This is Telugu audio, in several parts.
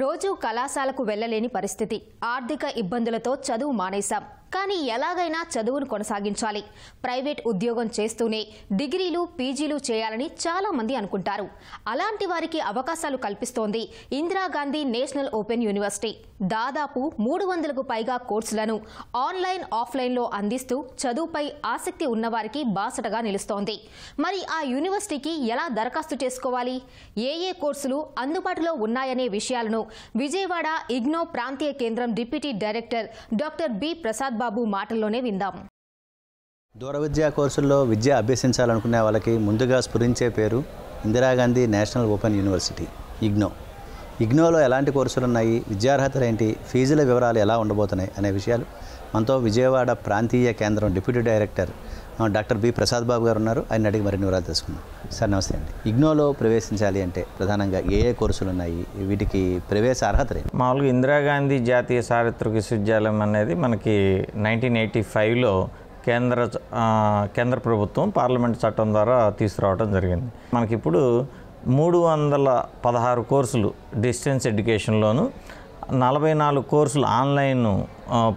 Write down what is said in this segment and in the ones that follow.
రోజూ కళాశాలకు వెళ్లలేని పరిస్థితి ఆర్థిక ఇబ్బందులతో చదువు మానేశాం కానీ ఎలాగైనా చదువును కొనసాగించాలి ప్రైవేట్ ఉద్యోగం చేస్తూనే డిగ్రీలు పీజీలు చేయాలని చాలామంది అనుకుంటారు అలాంటి వారికి అవకాశాలు కల్పిస్తోంది ఇందిరాగాంధీ నేషనల్ ఓపెన్ యూనివర్సిటీ దాదాపు మూడు వందలకు పైగా కోర్సులను ఆన్లైన్ ఆఫ్లైన్లో అందిస్తూ చదువుపై ఆసక్తి ఉన్నవారికి బాసటగా నిలుస్తోంది మరి ఆ యూనివర్సిటీకి ఎలా దరఖాస్తు చేసుకోవాలి ఏ ఏ కోర్సులు అందుబాటులో ఉన్నాయనే విషయాలను విజయవాడ ఇగ్నో ప్రాంతీయ కేంద్రం deputy director doctor B Prasad Babu మాటల్లోనే విందాం దూర విద్యా కోర్సుల్లో విద్య అభ్యసించాలనుకునే వాళ్ళకి ముందుగా స్ఫురించే పేరు Indira Gandhi national open university IGNOU ఇగ్నోలో ఎలాంటి కోర్సులు ఉన్నాయి విద్యార్హతలు ఏంటి ఫీజుల వివరాలు ఎలా ఉండబోతున్నాయి అనే విషయాలు మనతో విజయవాడ ప్రాంతీయ కేంద్రం deputy director doctor B Prasad Babu గారు ఉన్నారు ఆయన అడిగి మరిన్ని వివరాలు తెలుసుకుందాం సార్ నమస్తే అండి ఇగ్నోలో ప్రవేశించాలి అంటే ప్రధానంగా ఏ ఏ కోర్సులు ఉన్నాయి వీటికి ప్రవేశ అర్హత మామూలుగా ఇందిరాగాంధీ జాతీయ చారిత్రక విశ్వవిద్యాలయం అనేది మనకి నైన్టీన్ ఎయిటీ ఫైవ్లో కేంద్ర కేంద్ర ప్రభుత్వం పార్లమెంట్ చట్టం ద్వారా తీసుకురావడం జరిగింది మనకిప్పుడు మూడు వందల పదహారు కోర్సులు డిస్టెన్స్ ఎడ్యుకేషన్లోను నలభై నాలుగు కోర్సులు ఆన్లైన్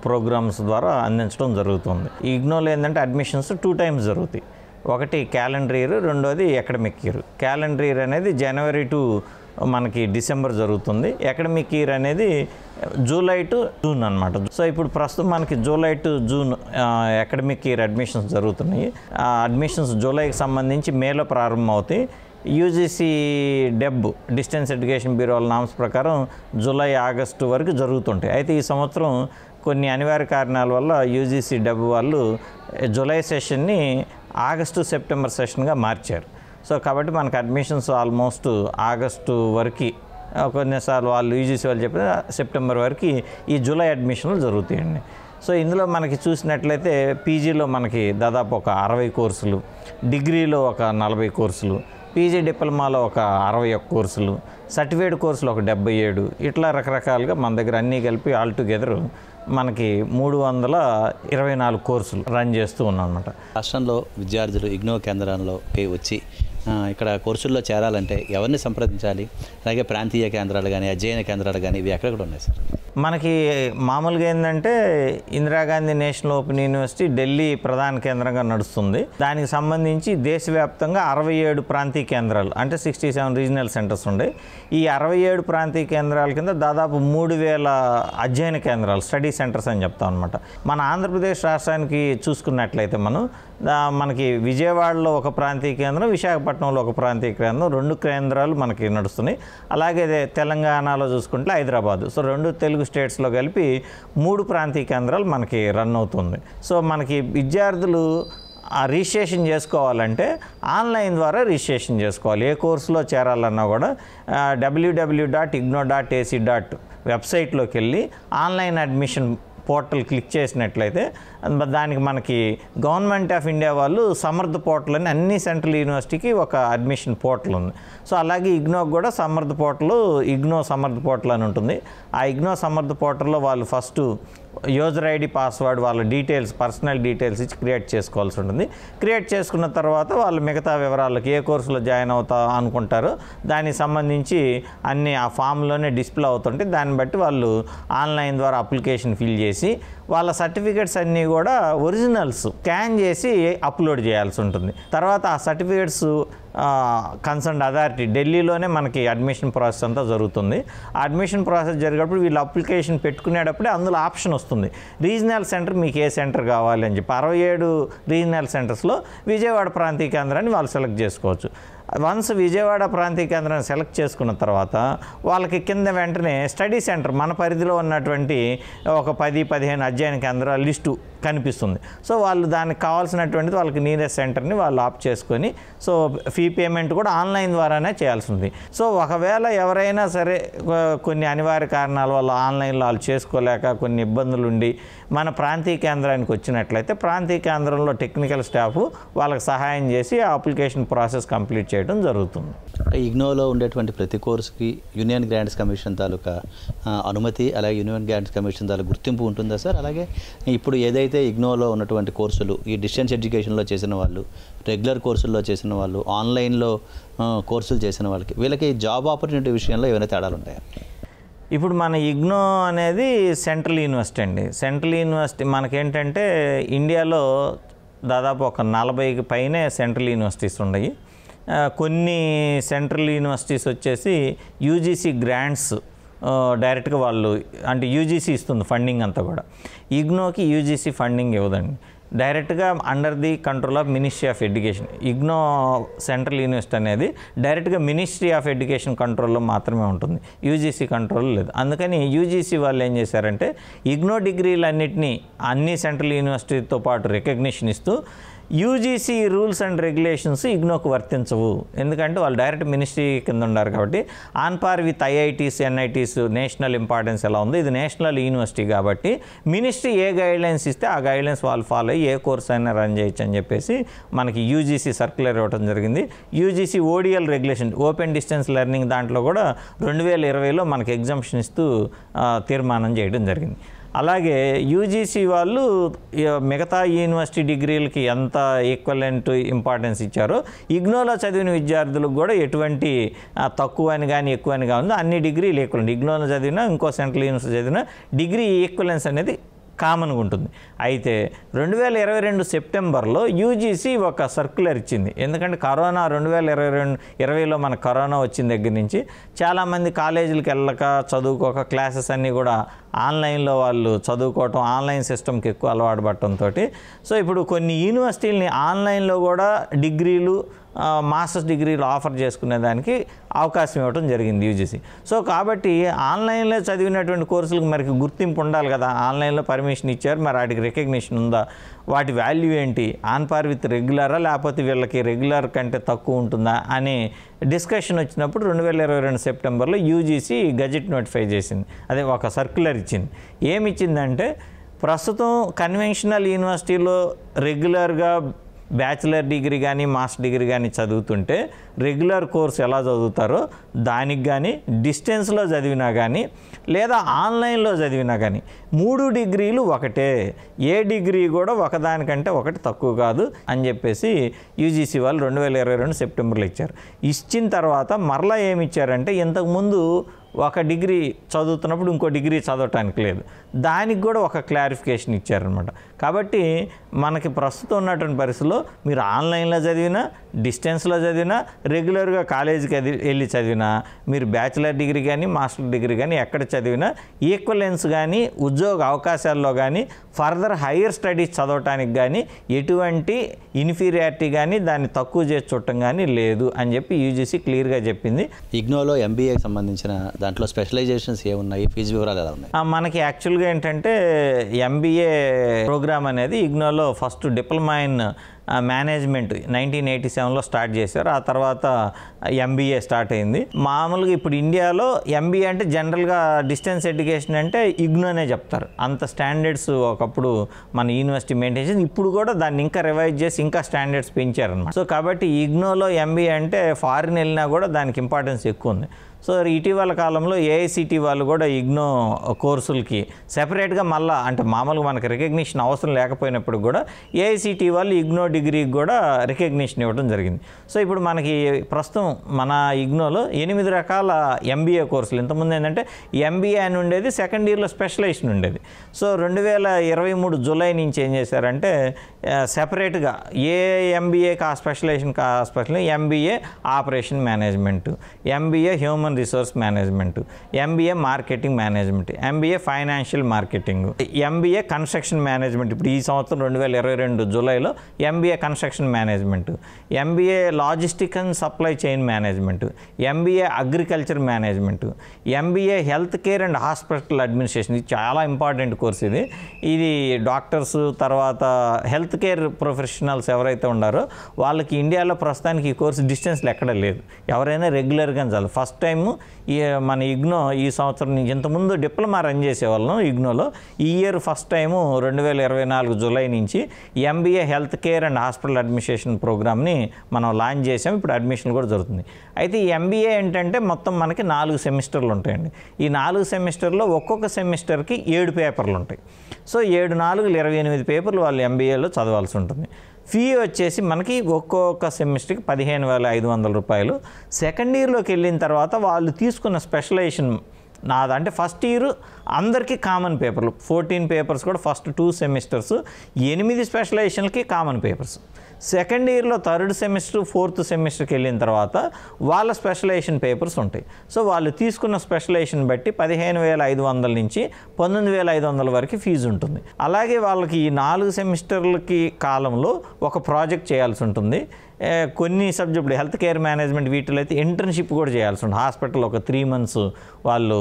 ప్రోగ్రామ్స్ ద్వారా అందించడం జరుగుతుంది ఇగ్నోలు ఏంటంటే అడ్మిషన్స్ టూ టైమ్స్ జరుగుతాయి ఒకటి క్యాలెండర్ ఇయర్ రెండోది అకాడమిక్ ఇయర్ క్యాలెండర్ ఇయర్ అనేది జనవరి టు మనకి డిసెంబర్ జరుగుతుంది అకాడమిక్ ఇయర్ అనేది జూలై టు జూన్ అనమాట సో ఇప్పుడు ప్రస్తుతం మనకి July to June academic year admissions జరుగుతున్నాయి అడ్మిషన్స్ జూలైకి సంబంధించి మేలో ప్రారంభమవుతాయి యూజీసీ డెబ్ డిస్టెన్స్ ఎడ్యుకేషన్ బ్యూరోల నామ్స్ ప్రకారం జూలై ఆగస్టు వరకు జరుగుతుంటాయి అయితే ఈ సంవత్సరం కొన్ని అనివార్య కారణాల వల్ల యూజీసీ డెబ్ వాళ్ళు జూలై సెషన్ని ఆగస్టు సెప్టెంబర్ సెషన్గా మార్చారు సో కాబట్టి మనకు అడ్మిషన్స్ ఆల్మోస్ట్ ఆగస్టు వరకు కొన్నిసార్లు వాళ్ళు యూజీసీ వాళ్ళు చెప్పిన సెప్టెంబర్ వరకు ఈ జూలై అడ్మిషన్లు జరుగుతాయండి సో ఇందులో మనకి చూసినట్లయితే పీజీలో మనకి దాదాపు ఒక అరవై కోర్సులు డిగ్రీలో ఒక నలభై కోర్సులు పీజీ డిప్లొమాలో ఒక అరవై ఒక్క కోర్సులు సర్టిఫికేట్ కోర్సులు ఒక డెబ్బై ఏడు ఇట్లా రకరకాలుగా మన దగ్గర అన్నీ కలిపి ఆల్ టుగెదర్ మనకి మూడు వందల ఇరవై నాలుగు కోర్సులు రన్ చేస్తూ ఉన్నాం అనమాట రాష్ట్రంలో విద్యార్థులు ఇగ్నో కేంద్రంలోకి వచ్చి ఇక్కడ కోర్సుల్లో చేరాలంటే ఎవరిని సంప్రదించాలి అలాగే ప్రాంతీయ కేంద్రాలు కానీ అధ్యయన కేంద్రాలు కానీ ఇవి ఎక్కడెక్కడ ఉన్నాయి సార్ మనకి మామూలుగా ఏంటంటే Indira Gandhi national open university Delhi ప్రధాన కేంద్రంగా నడుస్తుంది దానికి సంబంధించి దేశవ్యాప్తంగా అరవై ఏడు ప్రాంతీయ కేంద్రాలు అంటే సిక్స్టీ సెవెన్ రీజనల్ సెంటర్స్ ఉన్నాయి ఈ అరవై ఏడు ప్రాంతీయ కేంద్రాల కింద దాదాపు మూడు వేల అధ్యయన కేంద్రాలు స్టడీ సెంటర్స్ అని చెప్తాం అనమాట మన ఆంధ్రప్రదేశ్ రాష్ట్రానికి చూసుకున్నట్లయితే మనం మనకి విజయవాడలో ఒక ప్రాంతీయ కేంద్రం విశాఖపట్నంలో ఒక ప్రాంతీయ కేంద్రం రెండు కేంద్రాలు మనకి నడుస్తున్నాయి అలాగే తెలంగాణలో చూసుకుంటే హైదరాబాదు సో రెండు తెలుగు స్టేట్స్లో కలిపి మూడు ప్రాంతీయ కేంద్రాలు మనకి రన్ అవుతుంది సో మనకి విద్యార్థులు రిజిస్ట్రేషన్ చేసుకోవాలంటే ఆన్లైన్ ద్వారా రిజిస్ట్రేషన్ చేసుకోవాలి ఏ కోర్సులో చేరాలన్నా కూడా WW dot IGNOU dot AC dot వెబ్సైట్లోకి వెళ్ళి ఆన్లైన్ అడ్మిషన్ పోర్టల్ క్లిక్ చేసినట్లయితే దానికి మనకి గవర్నమెంట్ ఆఫ్ ఇండియా వాళ్ళు సమర్థ పోర్టల్ అని అన్ని సెంట్రల్ యూనివర్సిటీకి ఒక అడ్మిషన్ పోర్టల్ ఉంది సో అలాగే ఇగ్నోకి కూడా సమర్థ పోర్టల్ ఇగ్నో సమర్థ పోర్టల్ అని ఉంటుంది ఆ ఇగ్నో సమర్థ పోర్టల్లో వాళ్ళు ఫస్ట్ యూజర్ ఐడి పాస్వర్డ్ వాళ్ళ డీటెయిల్స్ పర్సనల్ డీటెయిల్స్ ఇచ్చి క్రియేట్ చేసుకోవాల్సి ఉంటుంది క్రియేట్ చేసుకున్న తర్వాత వాళ్ళు మిగతా వివరాలకు ఏ కోర్సులో జాయిన్ అవుతా అనుకుంటారో దానికి సంబంధించి అన్ని ఆ ఫామ్లోనే డిస్ప్లే అవుతుంటే దాన్ని బట్టి వాళ్ళు ఆన్లైన్ ద్వారా అప్లికేషన్ ఫిల్ చేసి వాళ్ళ సర్టిఫికేట్స్ అన్నీ కూడా ఒరిజినల్స్ స్కాన్ చేసి అప్లోడ్ చేయాల్సి ఉంటుంది తర్వాత ఆ సర్టిఫికేట్స్ కన్సర్న్ అథారిటీ ఢిల్లీలోనే మనకి అడ్మిషన్ ప్రాసెస్ అంతా జరుగుతుంది అడ్మిషన్ ప్రాసెస్ జరిగేటప్పుడు వీళ్ళు అప్లికేషన్ పెట్టుకునేటప్పుడే అందులో ఆప్షన్ వస్తుంది రీజనల్ సెంటర్ మీకు ఏ సెంటర్ కావాలి అని చెప్పి అరవై ఏడు రీజనల్ సెంటర్స్లో విజయవాడ ప్రాంతీయ కేంద్రాన్ని వాళ్ళు సెలెక్ట్ చేసుకోవచ్చు వన్స్ విజయవాడ ప్రాంతీయ కేంద్రం సెలెక్ట్ చేసుకున్న తర్వాత వాళ్ళకి కింద వెంటనే స్టడీ సెంటర్ మన పరిధిలో ఉన్నటువంటి ఒక పది పదిహేను అధ్యయన కేంద్రాల లిస్టు కనిపిస్తుంది సో వాళ్ళు దానికి కావాల్సినటువంటిది వాళ్ళకి నీరెస్ట్ సెంటర్ని వాళ్ళు ఆప్ చేసుకొని సో ఫీ పేమెంట్ కూడా ఆన్లైన్ ద్వారానే చేయాల్సి ఉంది సో ఒకవేళ ఎవరైనా సరే కొన్ని అనివార్య కారణాల వల్ల ఆన్లైన్లో వాళ్ళు చేసుకోలేక కొన్ని ఇబ్బందులు ఉండి మన ప్రాంతీయ కేంద్రానికి వచ్చినట్లయితే ప్రాంతీయ కేంద్రంలో టెక్నికల్ స్టాఫ్ వాళ్ళకి సహాయం చేసి ఆ అప్లికేషన్ ప్రాసెస్ కంప్లీట్ చేయడం జరుగుతుంది ఇగ్నోలో ఉండేటువంటి ప్రతి కోర్సుకి యూనియన్ గ్రాంట్స్ కమిషన్ తాలూకా అనుమతి అలాగే యూనియన్ గ్రాంట్స్ కమిషన్ తాలూకా గుర్తింపు ఉంటుందా సార్ అలాగే ఇప్పుడు ఏదైతే ఎవరైతే ఇగ్నోలో ఉన్నటువంటి కోర్సులు ఈ డిస్టెన్స్ ఎడ్యుకేషన్లో చేసిన వాళ్ళు రెగ్యులర్ కోర్సుల్లో చేసిన వాళ్ళు ఆన్లైన్లో కోర్సులు చేసిన వాళ్ళకి వీళ్ళకి జాబ్ ఆపర్చునిటీ విషయంలో ఏమైనా తేడాలు ఉంటాయా ఇప్పుడు మన ఇగ్నో అనేది సెంట్రల్ యూనివర్సిటీ అండి సెంట్రల్ యూనివర్సిటీ మనకేంటంటే ఇండియాలో దాదాపు ఒక నలభైకి పైనే సెంట్రల్ యూనివర్సిటీస్ ఉన్నాయి కొన్ని సెంట్రల్ యూనివర్సిటీస్ వచ్చేసి యూజీసీ గ్రాంట్స్ డైరెక్ట్గా వాళ్ళు అంటే యూజీసీ ఇస్తుంది ఫండింగ్ అంతా కూడా ఇగ్నోకి యూజీసీ ఫండింగ్ ఇవ్వదండి డైరెక్ట్గా under the control of ministry of education IGNOU central university అనేది డైరెక్ట్గా మినిస్ట్రీ ఆఫ్ ఎడ్యుకేషన్ కంట్రోల్లో మాత్రమే ఉంటుంది యూజీసీ కంట్రోల్ లేదు అందుకని యూజీసీ వాళ్ళు ఏం చేశారంటే ఇగ్నో డిగ్రీలన్నింటినీ అన్ని సెంట్రల్ యూనివర్సిటీతో పాటు రికగ్నిషన్ ఇస్తూ యూజీసీ రూల్స్ అండ్ రెగ్యులేషన్స్ ఇగ్నోకు వర్తించవు ఎందుకంటే వాళ్ళు డైరెక్ట్ మినిస్ట్రీ కింద ఉన్నారు కాబట్టి on par with IITs NITs national importance ఎలా ఉందో ఇది నేషనల్ యూనివర్సిటీ కాబట్టి మినిస్ట్రీ ఏ గైడ్లైన్స్ ఇస్తే ఆ గైడ్లైన్స్ వాళ్ళు ఫాలో అయ్యి ఏ కోర్స్ అయినా రన్ చేయొచ్చు అని చెప్పేసి మనకి యూజీసీ సర్క్యులర్ ఇవ్వడం జరిగింది UGC ODL regulation open distance learning దాంట్లో కూడా రెండు వేల ఇరవైలో మనకి ఎగ్జామ్షన్ ఇస్తూ తీర్మానం చేయడం జరిగింది అలాగే యూజీసీ వాళ్ళు మిగతా యూనివర్సిటీ డిగ్రీలకి ఎంత ఈక్వలెంట్ ఇంపార్టెన్స్ ఇచ్చారో ఇగ్నోలో చదివిన విద్యార్థులకు కూడా ఎటువంటి తక్కువ అని కానీ ఎక్కువ అని కానీ అన్ని డిగ్రీలు ఈక్వల్ ఇగ్నోలో చదివినా ఇంకో సెంట్రల్ యూనివర్సిటీ చదివినా డిగ్రీ ఈక్వలెన్స్ అనేది కామన్గా ఉంటుంది అయితే రెండు వేల ఇరవై రెండు సెప్టెంబర్లో యూజీసీ ఒక సర్క్యులర్ ఇచ్చింది ఎందుకంటే కరోనా రెండు వేల ఇరవై రెండు ఇరవైలో మన కరోనా వచ్చిన దగ్గర నుంచి చాలామంది కాలేజీలకు వెళ్ళక చదువుకోక క్లాసెస్ అన్నీ కూడా ఆన్లైన్లో వాళ్ళు చదువుకోవటం ఆన్లైన్ సిస్టమ్కి ఎక్కువ అలవాటు పడటంతో సో ఇప్పుడు కొన్ని యూనివర్సిటీలని ఆన్లైన్లో కూడా డిగ్రీలు మాస్టర్స్ డిగ్రీలు ఆఫర్ చేసుకునే దానికి అవకాశం ఇవ్వడం జరిగింది యూజీసీ సో కాబట్టి ఆన్లైన్లో చదివినటువంటి కోర్సులకు మరి గుర్తింపు ఉండాలి కదా ఆన్లైన్లో పర్మిషన్ ఇచ్చారు మరి వాటికి రికగ్నిషన్ ఉందా వాటి వాల్యూ ఏంటి ఆన్ పార్ విత్ రెగ్యులరా లేకపోతే వీళ్ళకి రెగ్యులర్ కంటే తక్కువ ఉంటుందా అనే డిస్కషన్ వచ్చినప్పుడు రెండు వేల ఇరవై రెండు సెప్టెంబర్లో యూజీసీ గజెట్ నోటిఫై చేసింది అదే ఒక సర్క్యులర్ ఇచ్చింది ఏమి ఇచ్చిందంటే ప్రస్తుతం కన్వెన్షనల్ యూనివర్సిటీలో రెగ్యులర్గా బ్యాచిలర్ డిగ్రీ కానీ మాస్టర్ డిగ్రీ కానీ చదువుతుంటే రెగ్యులర్ కోర్స్ ఎలా చదువుతారో దానికి కానీ డిస్టెన్స్లో చదివినా కానీ లేదా ఆన్లైన్లో చదివినా కానీ మూడు డిగ్రీలు ఒకటే ఏ డిగ్రీ కూడా ఒకదానికంటే ఒకటి తక్కువ కాదు అని చెప్పేసి యూజీసీ వాళ్ళు రెండు వేల ఇరవై రెండు సెప్టెంబర్లో ఇచ్చారు ఇచ్చిన తర్వాత మరలా ఏమి ఇచ్చారంటే ఇంతకుముందు ఒక డిగ్రీ చదువుతున్నప్పుడు ఇంకో డిగ్రీ చదవటానికి లేదు దానికి కూడా ఒక క్లారిఫికేషన్ ఇచ్చారనమాట కాబట్టి మనకి ప్రస్తుతం ఉన్నటువంటి పరిస్థితుల్లో మీరు ఆన్లైన్లో చదివినా డిస్టెన్స్లో చదివినా రెగ్యులర్గా కాలేజీకి వెళ్ళి చదివినా మీరు బ్యాచిలర్ డిగ్రీ కానీ మాస్టర్ డిగ్రీ కానీ ఎక్కడ చదివినా ఈక్వలెన్స్ కానీ ఉద్యోగ అవకాశాల్లో కానీ ఫర్దర్ హయ్యర్ స్టడీస్ చదవటానికి కానీ ఎటువంటి ఇన్ఫీరియారిటీ కానీ దాన్ని తక్కువ చేసి చూడటం కానీ లేదు అని చెప్పి యూజీసీ క్లియర్గా చెప్పింది ఇగ్నోలో ఎంబీఏకి సంబంధించిన దాంట్లో స్పెషలైజేషన్స్ ఏమున్నాయి ఫీజు వివరాలు ఎలా ఉన్నాయి మనకి యాక్చువల్గా ఏంటంటే ఎంబీఏ ప్రోగ్రామ్ అనేది ఇగ్నోలో first diploma in management nineteen eighty సెవెన్లో స్టార్ట్ చేశారు ఆ తర్వాత ఎంబీఏ స్టార్ట్ అయింది మామూలుగా ఇప్పుడు ఇండియాలో ఎంబీఏ అంటే జనరల్గా డిస్టెన్స్ ఎడ్యుకేషన్ అంటే ఇగ్నోనే చెప్తారు అంత స్టాండర్డ్స్ ఒకప్పుడు మన యూనివర్సిటీ మెయింటైన్ చేసి ఇప్పుడు కూడా దాన్ని ఇంకా రివైజ్ చేసి ఇంకా స్టాండర్డ్స్ పెంచారనమాట సో కాబట్టి ఇగ్నోలో ఎంబీఏ అంటే ఫారిన్ వెళ్ళినా కూడా దానికి ఇంపార్టెన్స్ ఎక్కువ ఉంది సో ఇటీవల కాలంలో ఏఐసిటీ వాళ్ళు కూడా ఇగ్నో కోర్సులకి సెపరేట్గా మళ్ళీ అంటే మామూలుగా మనకి రికగ్నిషన్ అవసరం లేకపోయినప్పుడు కూడా ఏఐసిటీ వాళ్ళు ఇగ్నో డిగ్రీకి కూడా రికగ్నిషన్ ఇవ్వడం జరిగింది సో ఇప్పుడు మనకి ప్రస్తుతం మన ఇగ్నోలో ఎనిమిది రకాల ఎంబీఏ కోర్సులు ఇంతకుముందు ఏంటంటే ఎంబీఏ అని ఉండేది సెకండ్ ఇయర్లో స్పెషలైజేషన్ ఉండేది సో రెండు వేల ఇరవై మూడు జూలై నుంచి ఏం చేశారంటే సెపరేట్గా ఏ ఎంబీఏ కా స్పెషలైజేషన్ కా special MBA operation management MBA human resource management MBA marketing management MBA financial marketing MBA construction management ఇప్పుడు ఈ సంవత్సరం రెండు వేల ఇరవై రెండు జూలైలో MBA construction management MBA logistic and supply chain management MBA agriculture management MBA health care and hospital administration ఇది చాలా ఇంపార్టెంట్ కోర్స్ ఇది ఇది డాక్టర్స్ తర్వాత హెల్త్ హెల్త్ కేర్ ప్రొఫెషనల్స్ ఎవరైతే ఉన్నారో వాళ్ళకి ఇండియాలో ప్రస్తుతానికి ఈ కోర్సు డిస్టెన్స్లు ఎక్కడ లేదు ఎవరైనా రెగ్యులర్గా చాలు ఫస్ట్ టైము ఈ మన ఇగ్నో ఈ సంవత్సరం నుంచి ఇంతకుముందు డిప్లొమా రన్ చేసేవాళ్ళం ఇగ్నోలో ఈ ఇయర్ ఫస్ట్ టైము రెండు వేల ఇరవై నాలుగు జూలై నుంచి MBA health care and hospital administration ప్రోగ్రామ్ని మనం లాంచ్ చేసాం ఇప్పుడు అడ్మిషన్ కూడా జరుగుతుంది అయితే ఈ ఎంబీఏ ఏంటంటే మొత్తం మనకి నాలుగు సెమిస్టర్లు ఉంటాయండి ఈ నాలుగు సెమిస్టర్లో ఒక్కొక్క సెమిస్టర్కి ఏడు పేపర్లు ఉంటాయి సో ఏడు నాలుగు ఇరవై ఎనిమిది పేపర్లు వాళ్ళు ఎంబీఏలో చదువు చదవాల్సి ఉంటుంది ఫీ వచ్చేసి మనకి ఒక్కొక్క సెమిస్టర్కి పదిహేను వేల ఐదు వందల రూపాయలు సెకండ్ ఇయర్లోకి వెళ్ళిన తర్వాత వాళ్ళు తీసుకున్న స్పెషలైజేషన్ నాది అంటే ఫస్ట్ ఇయర్ అందరికీ కామన్ పేపర్లు ఫోర్టీన్ పేపర్స్ కూడా ఫస్ట్ టూ సెమిస్టర్స్ ఎనిమిది స్పెషలైజేషన్లకి కామన్ పేపర్స్ సెకండ్ ఇయర్లో థర్డ్ సెమిస్టర్ ఫోర్త్ సెమిస్టర్కి వెళ్ళిన తర్వాత వాళ్ళ స్పెషలైజేషన్ పేపర్స్ ఉంటాయి సో వాళ్ళు తీసుకున్న స్పెషలైజేషన్ బట్టి పదిహేను వేల ఐదు వందల నుంచి పంతొమ్మిది వేల ఐదు వందల వరకు ఫీజు ఉంటుంది అలాగే వాళ్ళకి ఈ నాలుగు సెమిస్టర్లకి కాలంలో ఒక ప్రాజెక్ట్ చేయాల్సి ఉంటుంది కొన్ని సబ్జెక్టులు హెల్త్ కేర్ మేనేజ్మెంట్ వీటిలో అయితే ఇంటర్న్షిప్ కూడా చేయాల్సి ఉంటుంది హాస్పిటల్ ఒక త్రీ మంత్స్ వాళ్ళు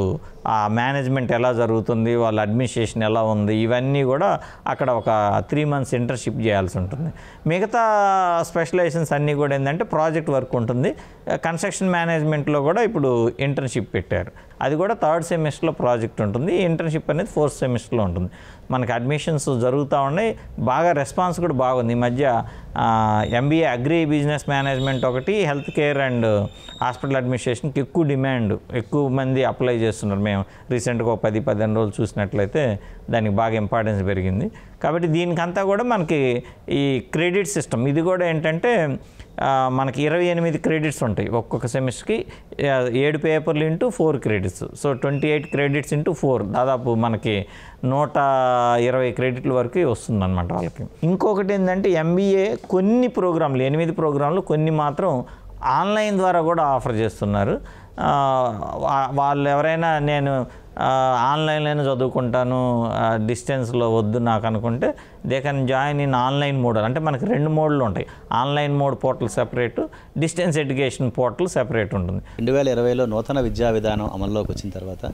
ఆ మేనేజ్మెంట్ ఎలా జరుగుతుంది వాళ్ళ అడ్మినిస్ట్రేషన్ ఎలా ఉంది ఇవన్నీ కూడా అక్కడ ఒక త్రీ మంత్స్ ఇంటర్న్షిప్ చేయాల్సి ఉంటుంది మిగతా స్పెషలైజేషన్స్ అన్నీ కూడా ఏంటంటే ప్రాజెక్ట్ వర్క్ ఉంటుంది కన్స్ట్రక్షన్ మేనేజ్మెంట్లో కూడా ఇప్పుడు ఇంటర్న్షిప్ పెట్టారు అది కూడా థర్డ్ సెమిస్టర్లో ప్రాజెక్ట్ ఉంటుంది ఇంటర్న్షిప్ అనేది ఫోర్త్ సెమిస్టర్లో ఉంటుంది మనకి అడ్మిషన్స్ జరుగుతూ ఉన్నాయి బాగా రెస్పాన్స్ కూడా బాగుంది ఈ మధ్య ఎంబీఏ అగ్రి బిజినెస్ మేనేజ్మెంట్ ఒకటి హెల్త్ కేర్ అండ్ హాస్పిటల్ అడ్మినిస్ట్రేషన్కి ఎక్కువ డిమాండ్ ఎక్కువ మంది అప్లై చేస్తున్నారు మేము రీసెంట్గా ఒక పది పదిహేను రోజులు చూసినట్లయితే దానికి బాగా ఇంపార్టెన్స్ పెరిగింది కాబట్టి దీనికంతా కూడా మనకి ఈ క్రెడిట్ సిస్టమ్ ఇది కూడా ఏంటంటే మనకి ఇరవై ఎనిమిది క్రెడిట్స్ ఉంటాయి ఒక్కొక్క సెమిస్టర్కి ఏడు పేపర్లు into four credits so twenty eight credits into four దాదాపు మనకి నూట ఇరవై క్రెడిట్ల వరకు వస్తుందన్నమాట వాళ్ళకి ఇంకొకటి ఏంటంటే ఎంబీఏ కొన్ని ప్రోగ్రాంలు ఎనిమిది ప్రోగ్రాంలు కొన్ని మాత్రం ఆన్లైన్ ద్వారా కూడా ఆఫర్ చేస్తున్నారు వాళ్ళు ఎవరైనా నేను ఆన్లైన్లోనే చదువుకుంటాను డిస్టెన్స్లో వద్దు నాకు అనుకుంటే they can join in online mode అంటే మనకి రెండు మోడ్లు ఉంటాయి online mode portal separate distance education portal separate ఉంటుంది రెండు వేల ఇరవైలో నూతన విద్యా విధానం అమల్లోకి వచ్చిన తర్వాత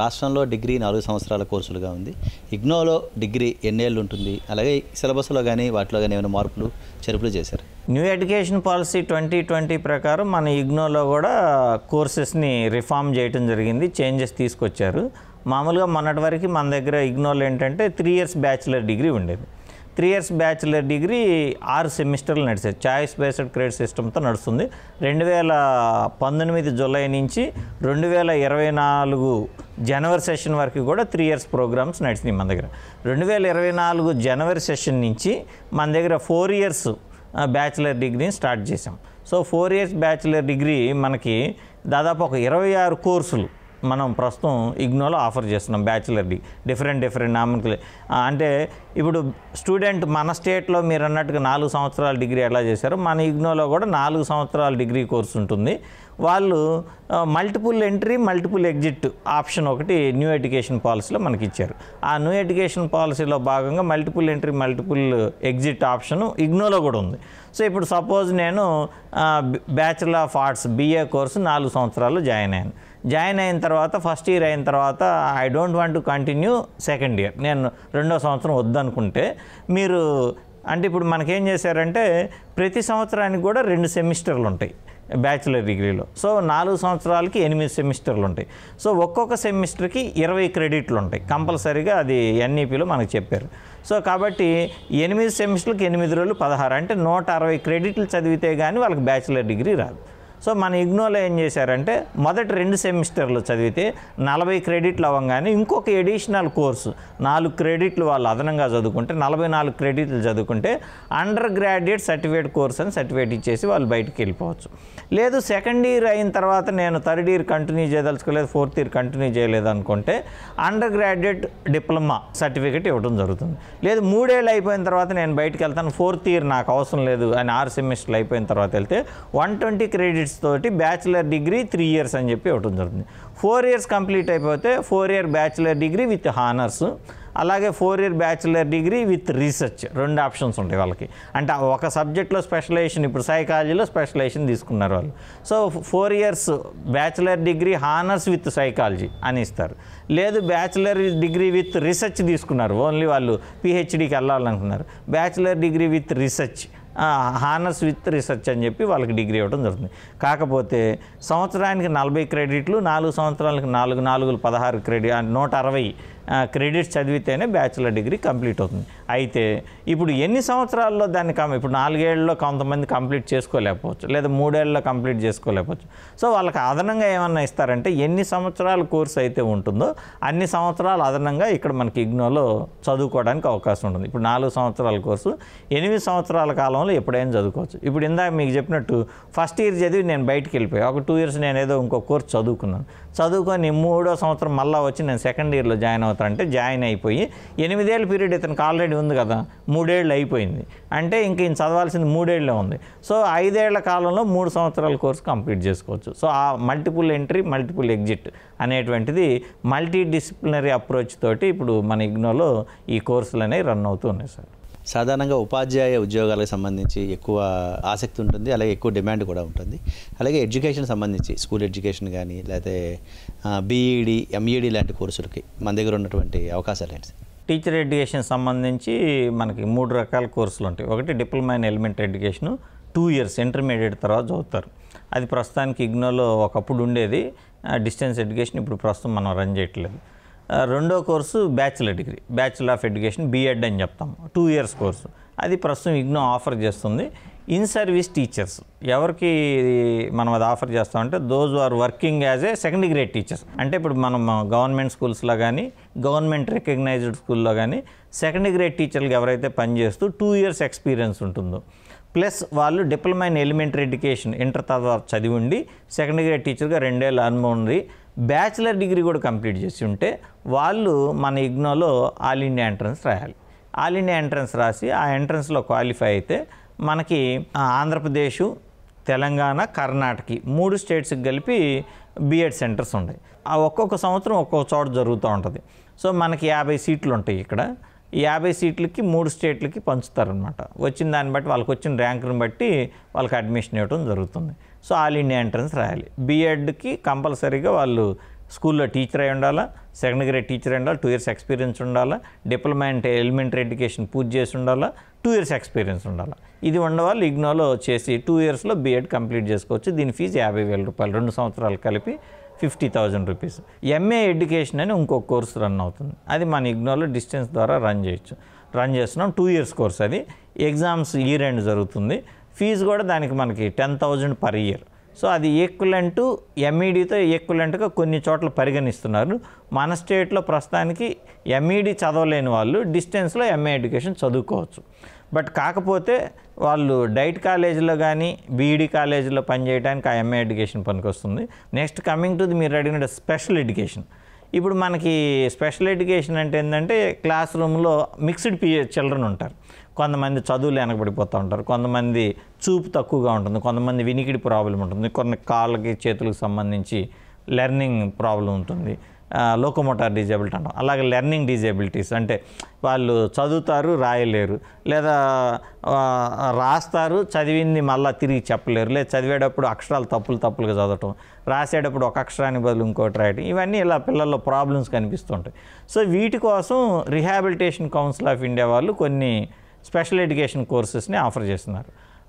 రాష్ట్రంలో డిగ్రీ నాలుగు సంవత్సరాల కోర్సులుగా ఉంది ఇగ్నోలో డిగ్రీ ఎన్నేళ్ళు ఉంటుంది అలాగే సిలబస్లో కానీ వాటిలో కానీ ఏమైనా మార్పులు చెరుపులు చేశారు new education policy twenty twenty ప్రకారం మన ఇగ్నోలో కూడా కోర్సెస్ని రిఫార్మ్ చేయడం జరిగింది చేంజెస్ తీసుకొచ్చారు మామూలుగా మొన్నటి వరకు మన దగ్గర ఇగ్నోలో ఏంటంటే త్రీ ఇయర్స్ బ్యాచిలర్ డిగ్రీ ఉండేది త్రీ ఇయర్స్ బ్యాచిలర్ డిగ్రీ ఆరు సెమిస్టర్లు నడిచాయి చాయిస్ బేస్డ్ క్రెడిట్ సిస్టమ్తో నడుస్తుంది రెండు వేల పంతొమ్మిది జూలై నుంచి రెండు వేల ఇరవై నాలుగు జనవరి సెషన్ వరకు కూడా త్రీ ఇయర్స్ ప్రోగ్రామ్స్ నడిచినాయి మన దగ్గర రెండు వేల ఇరవై నాలుగు జనవరి సెషన్ నుంచి మన దగ్గర ఫోర్ ఇయర్స్ బ్యాచిలర్ డిగ్రీని స్టార్ట్ చేసాం so four years bachelor degree మనకి దాదాపు ఒక ఇరవై ఆరు కోర్సులు మనం ప్రస్తుతం ఇగ్నోలో ఆఫర్ చేస్తున్నాం బ్యాచిలర్ డిగ్రీ డిఫరెంట్ డిఫరెంట్ నామకులే అంటే ఇప్పుడు స్టూడెంట్ మన స్టేట్లో మీరు అన్నట్టుగా నాలుగు సంవత్సరాల డిగ్రీ ఎలా చేశారో మన ఇగ్నోలో కూడా నాలుగు సంవత్సరాల డిగ్రీ కోర్సు ఉంటుంది వాళ్ళు multiple entry multiple exit option ఒకటి న్యూ ఎడ్యుకేషన్ పాలసీలో మనకి ఇచ్చారు ఆ న్యూ ఎడ్యుకేషన్ పాలసీలో భాగంగా multiple entry multiple exit option ఇగ్నోలో కూడా ఉంది సో ఇప్పుడు సపోజ్ నేను bachelor of arts BA course నాలుగు సంవత్సరాలు జాయిన్ అయ్యాను జాయిన్ అయిన తర్వాత ఫస్ట్ ఇయర్ అయిన తర్వాత I don't want to continue second year నేను రెండో సంవత్సరం వద్దనుకుంటే మీరు అంటే ఇప్పుడు మనకేం చేశారంటే ప్రతి సంవత్సరానికి కూడా రెండు సెమిస్టర్లు ఉంటాయి బ్యాచిలర్ డిగ్రీలో సో నాలుగు సంవత్సరాలకి ఎనిమిది సెమిస్టర్లు ఉంటాయి సో ఒక్కొక్క సెమిస్టర్కి ఇరవై క్రెడిట్లు ఉంటాయి కంపల్సరీగా అది ఎన్ఈపిలో మనకు చెప్పారు సో కాబట్టి ఎనిమిది సెమిస్టర్లకు ఎనిమిది రోజులు పదహారు అంటే నూట అరవై క్రెడిట్లు చదివితే కానీ వాళ్ళకి బ్యాచిలర్ డిగ్రీ రాదు సో మన ఇగ్నోలో ఏం చేశారంటే మొదటి రెండు సెమిస్టర్లు చదివితే నలభై క్రెడిట్లు అవ్వగానే ఇంకొక ఎడిషనల్ కోర్సు నాలుగు క్రెడిట్లు వాళ్ళు అదనంగా చదువుకుంటే నలభై నాలుగు క్రెడిట్లు చదువుకుంటే అండర్ గ్రాడ్యుయేట్ సర్టిఫికేట్ కోర్స్ అని సర్టిఫికేట్ ఇచ్చేసి వాళ్ళు బయటికి వెళ్ళిపోవచ్చు లేదు సెకండ్ ఇయర్ అయిన తర్వాత నేను థర్డ్ ఇయర్ కంటిన్యూ చేయదలుచుకోలేదు ఫోర్త్ ఇయర్ కంటిన్యూ చేయలేదు అనుకుంటే అండర్ గ్రాడ్యుయేట్ డిప్లొమా సర్టిఫికేట్ ఇవ్వడం జరుగుతుంది లేదు మూడేళ్ళు అయిపోయిన తర్వాత నేను బయటకు వెళ్తాను ఫోర్త్ ఇయర్ నాకు అవసరం లేదు అని ఆరు సెమిస్టర్లు అయిపోయిన తర్వాత వెళ్తే వన్ ట్వంటీ క్రెడిట్స్ తోటి బ్యాచిలర్ డిగ్రీ త్రీ ఇయర్స్ అని చెప్పి ఒకటి జరుగుతుంది ఫోర్ ఇయర్స్ కంప్లీట్ అయిపోతే four year bachelor degree with honours అలాగే four year bachelor degree with research రెండు ఆప్షన్స్ ఉంటాయి వాళ్ళకి అంటే ఒక సబ్జెక్ట్లో స్పెషలైజేషన్ ఇప్పుడు సైకాలజీలో స్పెషలైజేషన్ తీసుకున్నారు వాళ్ళు so four years bachelor degree honours with psychology అని ఇస్తారు లేదు బ్యాచిలర్ డిగ్రీ విత్ రీసెర్చ్ తీసుకున్నారు ఓన్లీ వాళ్ళు పిహెచ్డికి వెళ్ళాలనుకున్నారు bachelor degree with research honours with research అని చెప్పి వాళ్ళకి డిగ్రీ ఇవ్వడం జరుగుతుంది కాకపోతే సంవత్సరానికి నలభై క్రెడిట్లు నాలుగు సంవత్సరాలకు నాలుగు నాలుగు పదహారు క్రెడిట్ నూట అరవై క్రెడిట్స్ చదివితేనే బ్యాచిలర్ డిగ్రీ కంప్లీట్ అవుతుంది అయితే ఇప్పుడు ఎన్ని సంవత్సరాల్లో దాన్ని ఇప్పుడు నాలుగేళ్లలో కొంతమంది కంప్లీట్ చేసుకోలేకపోవచ్చు లేదా మూడేళ్లలో కంప్లీట్ చేసుకోలేకపోవచ్చు సో వాళ్ళకి అదనంగా ఏమన్నా ఇస్తారంటే ఎన్ని సంవత్సరాల కోర్స్ అయితే ఉంటుందో అన్ని సంవత్సరాలు అదనంగా ఇక్కడ మనకి ఇగ్నోలో చదువుకోవడానికి అవకాశం ఉంటుంది ఇప్పుడు నాలుగు సంవత్సరాల కోర్సు ఎనిమిది సంవత్సరాల కాలం సంవత్సరంలో ఎప్పుడైనా చదువుకోవచ్చు ఇప్పుడు ఇందాక మీకు చెప్పినట్టు ఫస్ట్ ఇయర్ చదివి నేను బయటకు వెళ్ళిపోయి ఒక టూ ఇయర్స్ నేను ఏదో ఇంకో కోర్స్ చదువుకున్నాను చదువుకొని మూడో సంవత్సరం మళ్ళీ వచ్చి నేను సెకండ్ ఇయర్లో జాయిన్ అవుతానంటే జాయిన్ అయిపోయి ఎనిమిదేళ్ళ పీరియడ్ ఇతనికి ఆల్రెడీ ఉంది కదా మూడేళ్ళు అయిపోయింది అంటే ఇంక ఈయన చదవాల్సింది మూడేళ్ళే ఉంది సో ఐదేళ్ల కాలంలో మూడు సంవత్సరాల కోర్సు కంప్లీట్ చేసుకోవచ్చు సో ఆ మల్టిపుల్ ఎంట్రీ మల్టిపుల్ ఎగ్జిట్ అనేటువంటిది మల్టీ డిసిప్లినరీ అప్రోచ్ తోటి ఇప్పుడు మన ఇగ్నోలో ఈ కోర్సులు అనేవి రన్ అవుతూ ఉన్నాయి సార్ సాధారణంగా ఉపాధ్యాయ ఉద్యోగాలకు సంబంధించి ఎక్కువ ఆసక్తి ఉంటుంది అలాగే ఎక్కువ డిమాండ్ కూడా ఉంటుంది అలాగే ఎడ్యుకేషన్ సంబంధించి స్కూల్ ఎడ్యుకేషన్ కానీ లేకపోతే బీఈడి ఎంఈడి లాంటి కోర్సులకి మన దగ్గర ఉన్నటువంటి అవకాశాలు ఏంటి టీచర్ ఎడ్యుకేషన్ సంబంధించి మనకి మూడు రకాల కోర్సులు ఉంటాయి ఒకటి diploma in elementary education two years intermediate తర్వాత చదువుతారు అది ప్రస్తుతానికి ఇగ్నోలో ఒకప్పుడు ఉండేది డిస్టెన్స్ ఎడ్యుకేషన్ ఇప్పుడు ప్రస్తుతం మనం రన్ చేయట్లేదు రెండో కోర్సు bachelor degree bachelor of education BEd అని చెప్తాం టూ ఇయర్స్ కోర్సు అది ప్రస్తుతం ఇగ్నో ఆఫర్ చేస్తుంది ఇన్ సర్వీస్ టీచర్స్ ఎవరికి మనం అది ఆఫర్ చేస్తామంటే those are working as a second grade teachers అంటే ఇప్పుడు మనం గవర్నమెంట్ స్కూల్స్లో కానీ గవర్నమెంట్ రికగ్నైజ్డ్ స్కూల్లో కానీ సెకండ్ గ్రేడ్ టీచర్లకు ఎవరైతే పనిచేస్తూ టూ ఇయర్స్ ఎక్స్పీరియన్స్ ఉంటుందో ప్లస్ వాళ్ళు diploma in elementary education inter తర్వాత చదివి ఉండి సెకండ్ గ్రేడ్ టీచర్గా రెండేళ్ళు అనుభవం ఉంది బ్యాచిలర్ డిగ్రీ కూడా కంప్లీట్ చేసి ఉంటే వాళ్ళు మన ఇగ్నోలో ఆల్ ఇండియా ఎంట్రన్స్ రాయాలి ఆల్ ఇండియా ఎంట్రన్స్ రాసి ఆ ఎంట్రన్స్లో క్వాలిఫై అయితే మనకి ఆంధ్రప్రదేశ్ తెలంగాణ కర్ణాటక మూడు స్టేట్స్కి కలిపి బీఎడ్ సెంటర్స్ ఉన్నాయి ఆ ఒక్కొక్క సంవత్సరం ఒక్కొక్క చోట జరుగుతూ ఉంటుంది సో మనకి యాభై సీట్లు ఉంటాయి ఇక్కడ యాభై సీట్లకి మూడు స్టేట్లకి పంచుతారనమాట వచ్చిన దాన్ని బట్టి వాళ్ళకి వచ్చిన ర్యాంకుని బట్టి వాళ్ళకి అడ్మిషన్ ఇవ్వడం జరుగుతుంది సో ఆల్ ఇండియా ఎంట్రన్స్ రాయాలి బీఎడ్కి కంపల్సరీగా వాళ్ళు స్కూల్లో టీచర్ అయి ఉండాలా సెకండ్ గ్రేడ్ టీచర్ అయి ఉండాలి టూ ఇయర్స్ ఎక్స్పీరియన్స్ ఉండాలా డిప్లొమా అంటే ఎలిమెంటరీ ఎడ్యుకేషన్ పూర్తి చేసి ఉండాలా టూ ఇయర్స్ ఎక్స్పీరియన్స్ ఉండాలా ఇది ఉండవాళ్ళు ఇగ్నోలో చేసి టూ ఇయర్స్లో బీఎడ్ కంప్లీట్ చేసుకోవచ్చు దీని ఫీజు యాభై వేల రూపాయలు రెండు సంవత్సరాలు కలిపి fifty thousand rupees MA education అని ఇంకో కోర్స్ రన్ అవుతుంది అది మన ఇగ్నోలో డిస్టెన్స్ ద్వారా రన్ చేయొచ్చు రన్ చేస్తున్నాం టూ ఇయర్స్ కోర్స్ అది ఎగ్జామ్స్ ఇయర్ ఎండ్ జరుగుతుంది ఫీజు కూడా దానికి మనకి ten thousand per year so అది ఈక్వలెంట్ ఎంఈడితో ఈక్వలెంట్గా కొన్ని చోట్ల పరిగణిస్తున్నారు మన స్టేట్లో ప్రస్తుతానికి ఎంఈడి e చదవలేని వాళ్ళు డిస్టెన్స్లో ఎంఏ ఎడ్యుకేషన్ చదువుకోవచ్చు బట్ కాకపోతే వాళ్ళు డైట్ కాలేజీలో కానీ బీఈడి e కాలేజీలో పనిచేయడానికి ఆ ఎంఏ ఎడ్యుకేషన్ పనికొస్తుంది నెక్స్ట్ కమింగ్ టు ది మీరు అడిగిన స్పెషల్ ఎడ్యుకేషన్ ఇప్పుడు మనకి స్పెషల్ ఎడ్యుకేషన్ అంటే ఏంటంటే క్లాస్ రూమ్లో మిక్స్డ్ పి చిల్డ్రన్ ఉంటారు కొంతమంది చదువులు వెనకబడిపోతూ ఉంటారు కొంతమంది చూపు తక్కువగా ఉంటుంది కొంతమంది వినికిడి ప్రాబ్లం ఉంటుంది కొన్ని కాళ్ళకి చేతులకు సంబంధించి లెర్నింగ్ ప్రాబ్లం ఉంటుంది లోకోమోటార్ డిజేబిలిటీ అంటాం అలాగే లెర్నింగ్ డిజేబిలిటీస్ అంటే వాళ్ళు చదువుతారు రాయలేరు లేదా రాస్తారు చదివింది మళ్ళీ తిరిగి చెప్పలేరు లేదా చదివేటప్పుడు అక్షరాలు తప్పులు తప్పులుగా చదవటం రాసేటప్పుడు ఒక అక్షరాన్ని బదులు ఇంకోటి రాయటం ఇవన్నీ ఇలా పిల్లల్లో ప్రాబ్లమ్స్ కనిపిస్తుంటాయి సో వీటి కోసం రిహాబిలిటేషన్ కౌన్సిల్ ఆఫ్ ఇండియా వాళ్ళు కొన్ని స్పెషల్ ఎడ్యుకేషన్ కోర్సెస్ని ఆఫర్ చేస్తున్నారు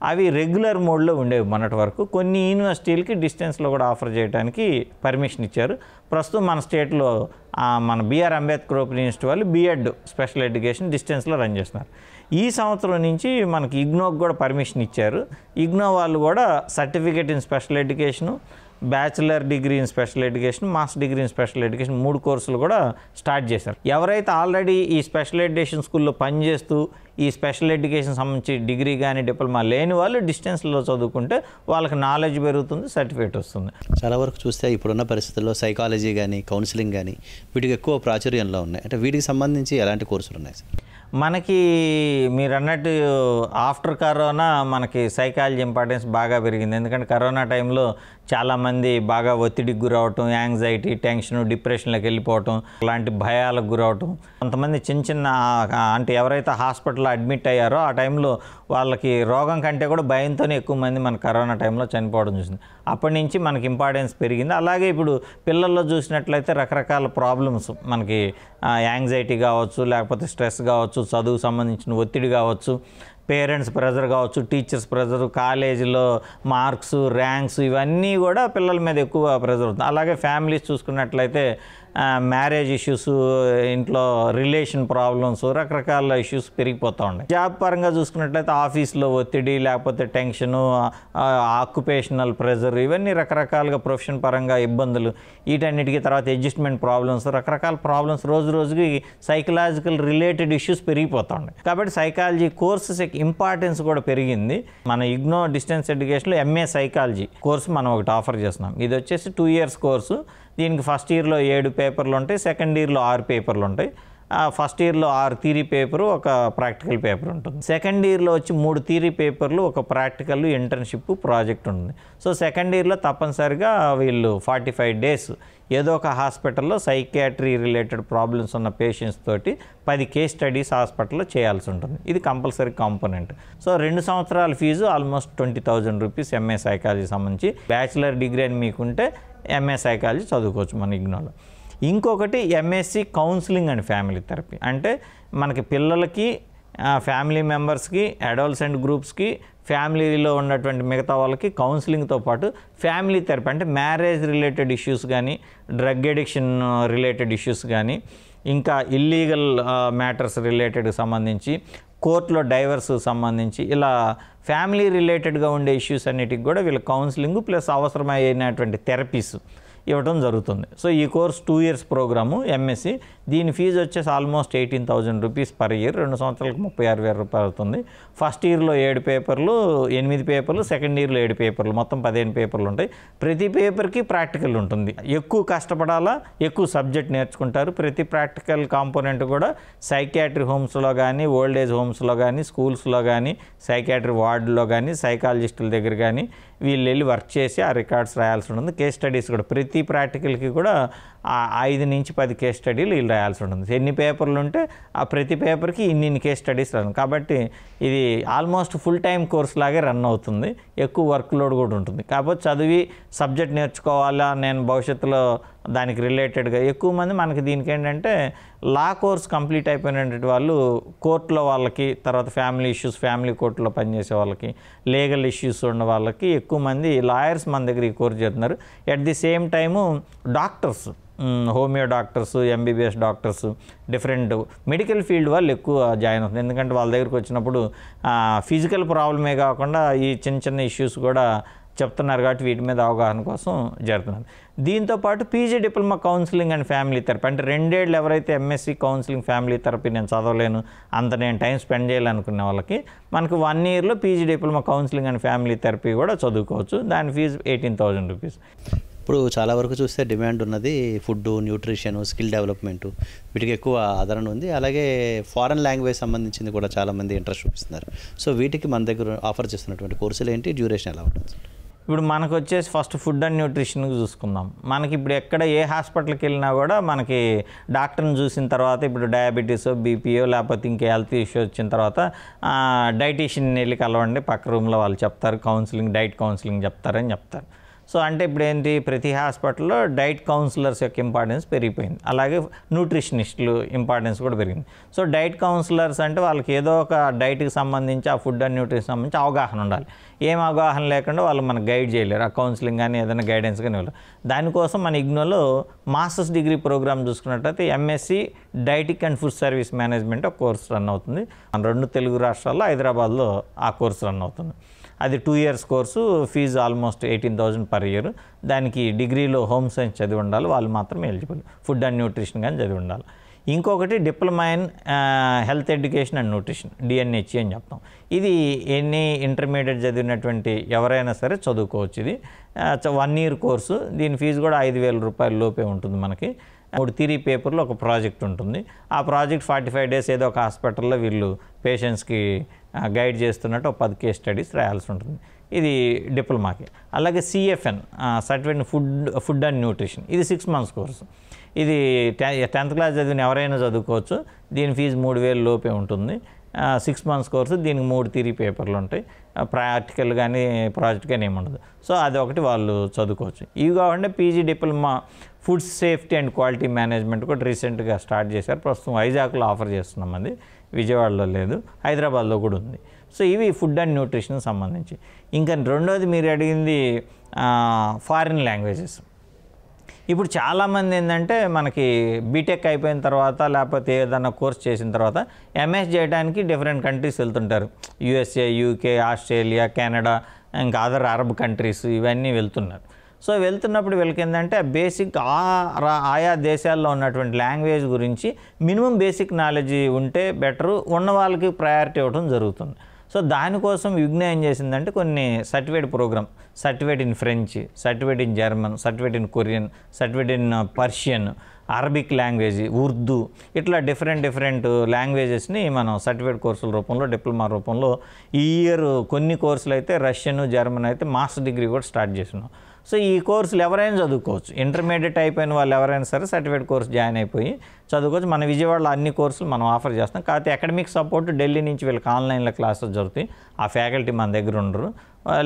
అవి రెగ్యులర్ మోడ్లో ఉండేవి మొన్నటి వరకు కొన్ని యూనివర్సిటీలకి డిస్టెన్స్లో కూడా ఆఫర్ చేయడానికి పర్మిషన్ ఇచ్చారు ప్రస్తుతం మన స్టేట్లో మన బీఆర్ అంబేద్కర్ ఓపెన్ యూనివర్సిటీ వాళ్ళు బీఎడ్ స్పెషల్ ఎడ్యుకేషన్ డిస్టెన్స్లో రన్ చేస్తున్నారు ఈ సంవత్సరం నుంచి మనకి ఇగ్నోకి కూడా పర్మిషన్ ఇచ్చారు ఇగ్నో వాళ్ళు కూడా certificate in special education bachelor degree in special education master degree in special education మూడు కోర్సులు కూడా స్టార్ట్ చేశారు ఎవరైతే ఆల్రెడీ ఈ స్పెషల్ ఎడ్యుకేషన్ స్కూల్లో పనిచేస్తూ ఈ స్పెషల్ ఎడ్యుకేషన్ సంబంధించి డిగ్రీ కానీ డిప్లొమా లేని వాళ్ళు డిస్టెన్స్లో చదువుకుంటే వాళ్ళకి నాలెడ్జ్ పెరుగుతుంది సర్టిఫికేట్ వస్తుంది చాలా వరకు చూస్తే ఇప్పుడున్న పరిస్థితుల్లో సైకాలజీ కానీ కౌన్సిలింగ్ కానీ వీటికి ఎక్కువ ప్రాచుర్యంలో ఉన్నాయి అంటే వీటికి సంబంధించి ఎలాంటి కోర్సులు ఉన్నాయి సార్ మనకి మీరు అన్నట్టు ఆఫ్టర్ కరోనా మనకి సైకాలజీ ఇంపార్టెన్స్ బాగా పెరిగింది ఎందుకంటే కరోనా టైంలో చాలామంది బాగా ఒత్తిడికి గురవటం యాంగ్జైటీ టెన్షన్ డిప్రెషన్లోకి వెళ్ళిపోవటం అలాంటి భయాలకు గురవటం కొంతమంది చిన్న చిన్న అంటే ఎవరైతే హాస్పిటల్లో అడ్మిట్ అయ్యారో ఆ టైంలో వాళ్ళకి రోగం కంటే కూడా భయంతోనే ఎక్కువ మంది మన కరోనా టైంలో చనిపోవడం చూసింది అప్పటి నుంచి మనకి ఇంపార్టెన్స్ పెరిగింది అలాగే ఇప్పుడు పిల్లల్లో చూసినట్లయితే రకరకాల ప్రాబ్లమ్స్ మనకి యాంగ్జైటీ కావచ్చు లేకపోతే స్ట్రెస్ కావచ్చు చదువు సంబంధించిన ఒత్తిడి కావచ్చు పేరెంట్స్ ప్రెజర్ కావచ్చు టీచర్స్ ప్రెజర్ కాలేజీలో మార్క్స్ ర్యాంక్స్ ఇవన్నీ కూడా పిల్లల మీద ఎక్కువ ప్రెజర్ అవుతుంది అలాగే ఫ్యామిలీస్ చూసుకున్నట్లయితే మ్యారేజ్ ఇష్యూస్ ఇంట్లో రిలేషన్ ప్రాబ్లమ్స్ రకరకాల ఇష్యూస్ పెరిగిపోతూ ఉన్నాయి జాబ్ పరంగా చూసుకున్నట్లయితే ఆఫీస్లో ఒత్తిడి లేకపోతే టెన్షను ఆక్యుపేషనల్ ప్రెజర్ ఇవన్నీ రకరకాలుగా ప్రొఫెషన్ పరంగా ఇబ్బందులు వీటన్నిటికీ తర్వాత అడ్జస్ట్మెంట్ ప్రాబ్లమ్స్ రకరకాల ప్రాబ్లమ్స్ రోజు రోజుకి సైకలాజికల్ రిలేటెడ్ ఇష్యూస్ పెరిగిపోతూ ఉన్నాయి కాబట్టి సైకాలజీ కోర్సెస్ ఇంపార్టెన్స్ కూడా పెరిగింది మన ఇగ్నో డిస్టెన్స్ ఎడ్యుకేషన్లో ఎంఏ సైకాలజీ కోర్సు మనం ఒకటి ఆఫర్ చేస్తున్నాం ఇది వచ్చేసి టూ ఇయర్స్ కోర్సు దీనికి ఫస్ట్ ఇయర్లో ఏడు పేపర్లు ఉంటాయి సెకండ్ ఇయర్లో ఆరు పేపర్లు ఉంటాయి ఆ ఫస్ట్ ఇయర్లో ఆరు థీరీ పేపరు ఒక ప్రాక్టికల్ పేపర్ ఉంటుంది సెకండ్ ఇయర్లో వచ్చి మూడు థీరీ పేపర్లు ఒక ప్రాక్టికల్ ఇంటర్న్షిప్ ప్రాజెక్ట్ ఉంటుంది సో సెకండ్ ఇయర్లో తప్పనిసరిగా వీళ్ళు ఫార్టీ ఫైవ్ డేస్ ఏదో ఒక హాస్పిటల్లో సైకియాట్రీ రిలేటెడ్ ప్రాబ్లమ్స్ ఉన్న పేషెంట్స్ తోటి పది కేస్ స్టడీస్ హాస్పిటల్లో చేయాల్సి ఉంటుంది ఇది కంపల్సరీ కాంపోనెంట్ సో రెండు సంవత్సరాల fees almost twenty thousand rupees MA psychology సంబంధించి బ్యాచిలర్ డిగ్రీ అని మీకుంటే ఎంఏ సైకాలజీ చదువుకోవచ్చు మన ఇగ్నోలో ఇంకొకటి MSc counselling and family therapy అంటే మనకి పిల్లలకి ఫ్యామిలీ మెంబర్స్కి అడోల్సెంట్ గ్రూప్స్కి ఫ్యామిలీలో ఉన్నటువంటి మిగతా వాళ్ళకి కౌన్సిలింగ్తో పాటు ఫ్యామిలీ థెరపీ అంటే మ్యారేజ్ రిలేటెడ్ ఇష్యూస్ కానీ డ్రగ్ ఎడిక్షన్ రిలేటెడ్ ఇష్యూస్ కానీ ఇంకా ఇల్లీగల్ మ్యాటర్స్ రిలేటెడ్ సంబంధించి కోర్టులో డైవర్స్ సంబంధించి ఇలా ఫ్యామిలీ రిలేటెడ్గా ఉండే ఇష్యూస్ అన్నిటికి కూడా వీళ్ళ కౌన్సిలింగ్ ప్లస్ అవసరమైనటువంటి థెరపీస్ ఇవ్వడం జరుగుతుంది సో ఈ course two years programme MSc దీని ఫీజు వచ్చేసి almost eighteen thousand rupees per year రెండు సంవత్సరాలకు ముప్పై ఆరు వేల రూపాయలు అవుతుంది ఫస్ట్ ఇయర్లో ఏడు పేపర్లు ఎనిమిది పేపర్లు సెకండ్ ఇయర్లో ఏడు పేపర్లు మొత్తం పదిహేను పేపర్లు ఉంటాయి ప్రతి పేపర్కి ప్రాక్టికల్ ఉంటుంది ఎక్కువ కష్టపడాలా ఎక్కువ సబ్జెక్ట్ నేర్చుకుంటారు ప్రతి ప్రాక్టికల్ కాంపోనెంట్ కూడా సైకాట్రీ హోమ్స్లో కానీ ఓల్డ్ ఏజ్ హోమ్స్లో కానీ స్కూల్స్లో కానీ సైకాట్రీ వార్డులో కానీ సైకాలజిస్టుల దగ్గర కానీ వీళ్ళు వెళ్ళి వర్క్ చేసి ఆ రికార్డ్స్ రాయాల్సి ఉంటుంది కేస్ స్టడీస్ కూడా ప్రతి ప్రాక్టికల్కి కూడా ఐదు నుంచి పది కేస్ స్టడీలు వీళ్ళు రాయాల్సి ఉంటుంది ఎన్ని పేపర్లు ఉంటే ఆ ప్రతి పేపర్కి ఇన్ని కేస్ స్టడీస్ రాను కాబట్టి ఇది ఆల్మోస్ట్ ఫుల్ టైం కోర్స్ లాగే రన్ అవుతుంది ఎక్కువ వర్క్ లోడ్ కూడా ఉంటుంది కాకపోతే చదివి సబ్జెక్ట్ నేర్చుకోవాలా నేను భవిష్యత్తులో దానికి రిలేటెడ్గా ఎక్కువ మంది మనకి దీనికి ఏంటంటే లా కోర్స్ కంప్లీట్ అయిపోయినటువంటి వాళ్ళు కోర్టులో వాళ్ళకి తర్వాత ఫ్యామిలీ ఇష్యూస్ ఫ్యామిలీ కోర్టులో పనిచేసే వాళ్ళకి లీగల్ ఇష్యూస్ ఉన్న వాళ్ళకి ఎక్కువ మంది లాయర్స్ మన దగ్గర ఈ కోర్స్ చేస్తున్నారు at the same time doctors homeo doctors MBBS doctors different medical field వాళ్ళు ఎక్కువ జాయిన్ అవుతుంది ఎందుకంటే వాళ్ళ దగ్గరికి వచ్చినప్పుడు ఫిజికల్ ప్రాబ్లమే కాకుండా ఈ చిన్న చిన్న ఇష్యూస్ కూడా చెప్తున్నారు కాబట్టి వీటి మీద అవగాహన కోసం జరుగుతున్నారు దీంతోపాటు PG diploma counselling and family therapy అంటే రెండేళ్ళు ఎవరైతే ఎంఎస్సి కౌన్సిలింగ్ ఫ్యామిలీ థెరపీ నేను చదవలేను అంత నేను టైం స్పెండ్ చేయాలనుకున్న వాళ్ళకి మనకు వన్ ఇయర్లో PG diploma counselling and family therapy కూడా చదువుకోవచ్చు దాని ఫీజు ఎయిటీన్ థౌజండ్ రూపీస్ ఇప్పుడు చాలా వరకు చూస్తే డిమాండ్ ఉన్నది ఫుడ్ న్యూట్రిషన్ స్కిల్ డెవలప్మెంట్ వీటికి ఎక్కువ ఆదరణ ఉంది అలాగే ఫారెన్ లాంగ్వేజ్ సంబంధించింది కూడా చాలామంది ఇంట్రెస్ట్ చూపిస్తున్నారు సో వీటికి మన దగ్గర ఆఫర్ చేస్తున్నటువంటి కోర్సులు ఏంటి డ్యూరేషన్ ఎలా ఉంటుంది ఇప్పుడు మనకు వచ్చేసి ఫస్ట్ ఫుడ్ అండ్ న్యూట్రిషన్ చూసుకుందాం మనకి ఇప్పుడు ఎక్కడ ఏ హాస్పిటల్కి వెళ్ళినా కూడా మనకి డాక్టర్ని చూసిన తర్వాత ఇప్పుడు డయాబెటీస్ బీపీఓ లేకపోతే ఇంకా హెల్త్ ఇష్యూ వచ్చిన తర్వాత డైటీషియన్ వెళ్ళి కలవండి పక్క రూమ్లో వాళ్ళు చెప్తారు కౌన్సిలింగ్ డైట్ కౌన్సిలింగ్ చెప్తారని చెప్తారు సో అంటే ఇప్పుడు ఏంటి ప్రతి హాస్పిటల్లో డైట్ కౌన్సిలర్స్ యొక్క ఇంపార్టెన్స్ పెరిగిపోయింది అలాగే న్యూట్రిషనిస్టులు ఇంపార్టెన్స్ కూడా పెరిగింది సో డైట్ కౌన్సిలర్స్ అంటే వాళ్ళకి ఏదో ఒక డైట్కి సంబంధించి ఆ ఫుడ్ అండ్ న్యూట్రిషన్ సంబంధించి అవగాహన ఉండాలి ఏం అవగాహన లేకుండా వాళ్ళు మనకు గైడ్ చేయలేరు ఆ కౌన్సిలింగ్ కానీ ఏదైనా గైడెన్స్ కానీ ఇవ్వలేరు దానికోసం మన ఇగ్నోలో మాస్టర్స్ డిగ్రీ ప్రోగ్రామ్ చూసుకున్నట్టయితే MSc dietetic and food service management ఒక కోర్స్ రన్ అవుతుంది మన రెండు తెలుగు రాష్ట్రాల్లో హైదరాబాద్లో ఆ కోర్స్ రన్ అవుతుంది అది two years course fee almost eighteen thousand per year దానికి డిగ్రీలో హోమ్ సైన్స్ చదివి ఉండాలి వాళ్ళు మాత్రం ఎలిజిబుల్ ఫుడ్ అండ్ న్యూట్రిషన్ కానీ చదివి ఉండాలి ఇంకొకటి diploma in health education and nutrition DNHE అని చెప్తాం ఇది ఎన్ని ఇంటర్మీడియట్ చదివినటువంటి ఎవరైనా సరే చదువుకోవచ్చు ఇది వన్ ఇయర్ కోర్సు దీని ఫీజు కూడా ఐదు వేల రూపాయల లోపే ఉంటుంది మనకి మూడు థిరీ పేపర్లో ఒక ప్రాజెక్ట్ ఉంటుంది ఆ ప్రాజెక్ట్ ఫార్టీ ఫైవ్ డేస్ ఏదో ఒక హాస్పిటల్లో వీళ్ళు పేషెంట్స్కి గైడ్ చేస్తున్నట్టు ఒక పది కేస్ స్టడీస్ రాయాల్సి ఉంటుంది ఇది డిప్లొమాకి అలాగే CFN certificate food food and nutrition ఇది సిక్స్ మంత్స్ కోర్సు ఇది టెన్త్ క్లాస్ చదివిన ఎవరైనా చదువుకోవచ్చు దీని ఫీజు మూడు వేలు లోపే ఉంటుంది సిక్స్ మంత్స్ కోర్సు దీనికి మూడు తిరిగి పేపర్లు ఉంటాయి ప్రాక్టికల్ కానీ ప్రాజెక్ట్ కానీ ఉండదు సో అది ఒకటి వాళ్ళు చదువుకోవచ్చు ఇవి కాకుండా PG diploma food safety and quality management కూడా రీసెంట్గా స్టార్ట్ చేశారు ప్రస్తుతం వైజాగ్లో ఆఫర్ చేస్తున్నాం అది విజయవాడలో లేదు హైదరాబాద్లో కూడా ఉంది సో ఇవి ఫుడ్ అండ్ న్యూట్రిషన్ సంబంధించి ఇంకా రెండోది మీరు అడిగింది ఫారిన్ లాంగ్వేజెస్ ఇప్పుడు చాలామంది ఏంటంటే మనకి బీటెక్ అయిపోయిన తర్వాత లేకపోతే ఏదైనా కోర్స్ చేసిన తర్వాత ఎంఎస్ చేయడానికి డిఫరెంట్ కంట్రీస్ వెళ్తుంటారు యూఎస్ఏ యూకే ఆస్ట్రేలియా కెనడా ఇంకా అదర్ అరబ్ కంట్రీస్ ఇవన్నీ వెళ్తున్నారు సో వెళ్తున్నప్పుడు వీళ్ళకి ఏంటంటే బేసిక్ ఆయా దేశాల్లో ఉన్నటువంటి లాంగ్వేజ్ గురించి మినిమం బేసిక్ నాలెడ్జ్ ఉంటే బెటరు ఉన్న వాళ్ళకి ప్రయారిటీ ఇవ్వడం జరుగుతుంది సో దానికోసం విఘ్న ఏం చేసిందంటే కొన్ని certificate programme certificate in French certificate in German certificate in Korean certificate in Persian Arabic language Urdu ఇట్లా డిఫరెంట్ డిఫరెంట్ లాంగ్వేజెస్ని మనం సర్టిఫికేట్ కోర్సుల రూపంలో డిప్లొమా రూపంలో ఈ ఇయర్ కొన్ని కోర్సులు అయితే రష్యన్ జర్మన్ అయితే మాస్టర్ డిగ్రీ కూడా స్టార్ట్ చేసినాం సో ఈ కోర్సులు ఎవరైనా చదువుకోవచ్చు ఇంటర్మీడియట్ అయిపోయిన వాళ్ళు ఎవరైనా సరే సర్టిఫికేట్ కోర్స్ జాయిన్ అయిపోయి చదువుకోవచ్చు మన విజయవాడలో అన్ని కోర్సులు మనం ఆఫర్ చేస్తాం కాకపోతే అకాడమిక్ సపోర్ట్ ఢిల్లీ నుంచి వీళ్ళకి ఆన్లైన్లో క్లాసెస్ జరుగుతాయి ఆ ఫ్యాకల్టీ మన దగ్గర ఉండరు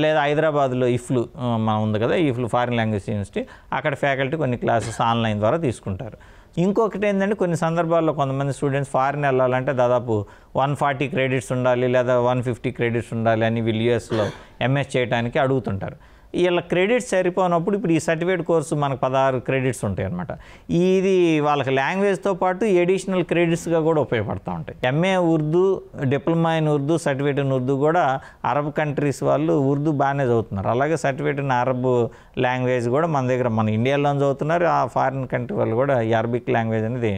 లేదా హైదరాబాద్లో ఇఫ్లు మన ఉంది కదా ఇఫ్లు ఫారిన్ లాంగ్వేజ్ యూనివర్సిటీ అక్కడ ఫ్యాకల్టీ కొన్ని క్లాసెస్ ఆన్లైన్ ద్వారా తీసుకుంటారు ఇంకొకటి ఏంటంటే కొన్ని సందర్భాల్లో కొంతమంది స్టూడెంట్స్ ఫారిన్ వెళ్ళాలంటే దాదాపు వన్ ఫార్టీ క్రెడిట్స్ ఉండాలి లేదా వన్ ఫిఫ్టీ క్రెడిట్స్ ఉండాలి అని వీళ్ళు యూఎస్లో ఎంఎస్ చేయడానికి అడుగుతుంటారు వీళ్ళ క్రెడిట్స్ సరిపోనప్పుడు ఇప్పుడు ఈ సర్టిఫికేట్ కోర్సు మనకు పదహారు క్రెడిట్స్ ఉంటాయి అనమాట ఇది వాళ్ళకి లాంగ్వేజ్తో పాటు ఎడిషనల్ క్రెడిట్స్గా కూడా ఉపయోగపడుతూ ఉంటాయి MA Urdu diploma in Urdu certificate in Urdu కూడా అరబ్ కంట్రీస్ వాళ్ళు ఉర్దూ బాగానే చదువుతున్నారు అలాగే సర్టిఫికేట్ ఇన్ అరబ్ లాంగ్వేజ్ కూడా మన దగ్గర మన ఇండియాలో చదువుతున్నారు ఆ ఫారిన్ కంట్రీ వాళ్ళు కూడా అరబిక్ లాంగ్వేజ్ అనేది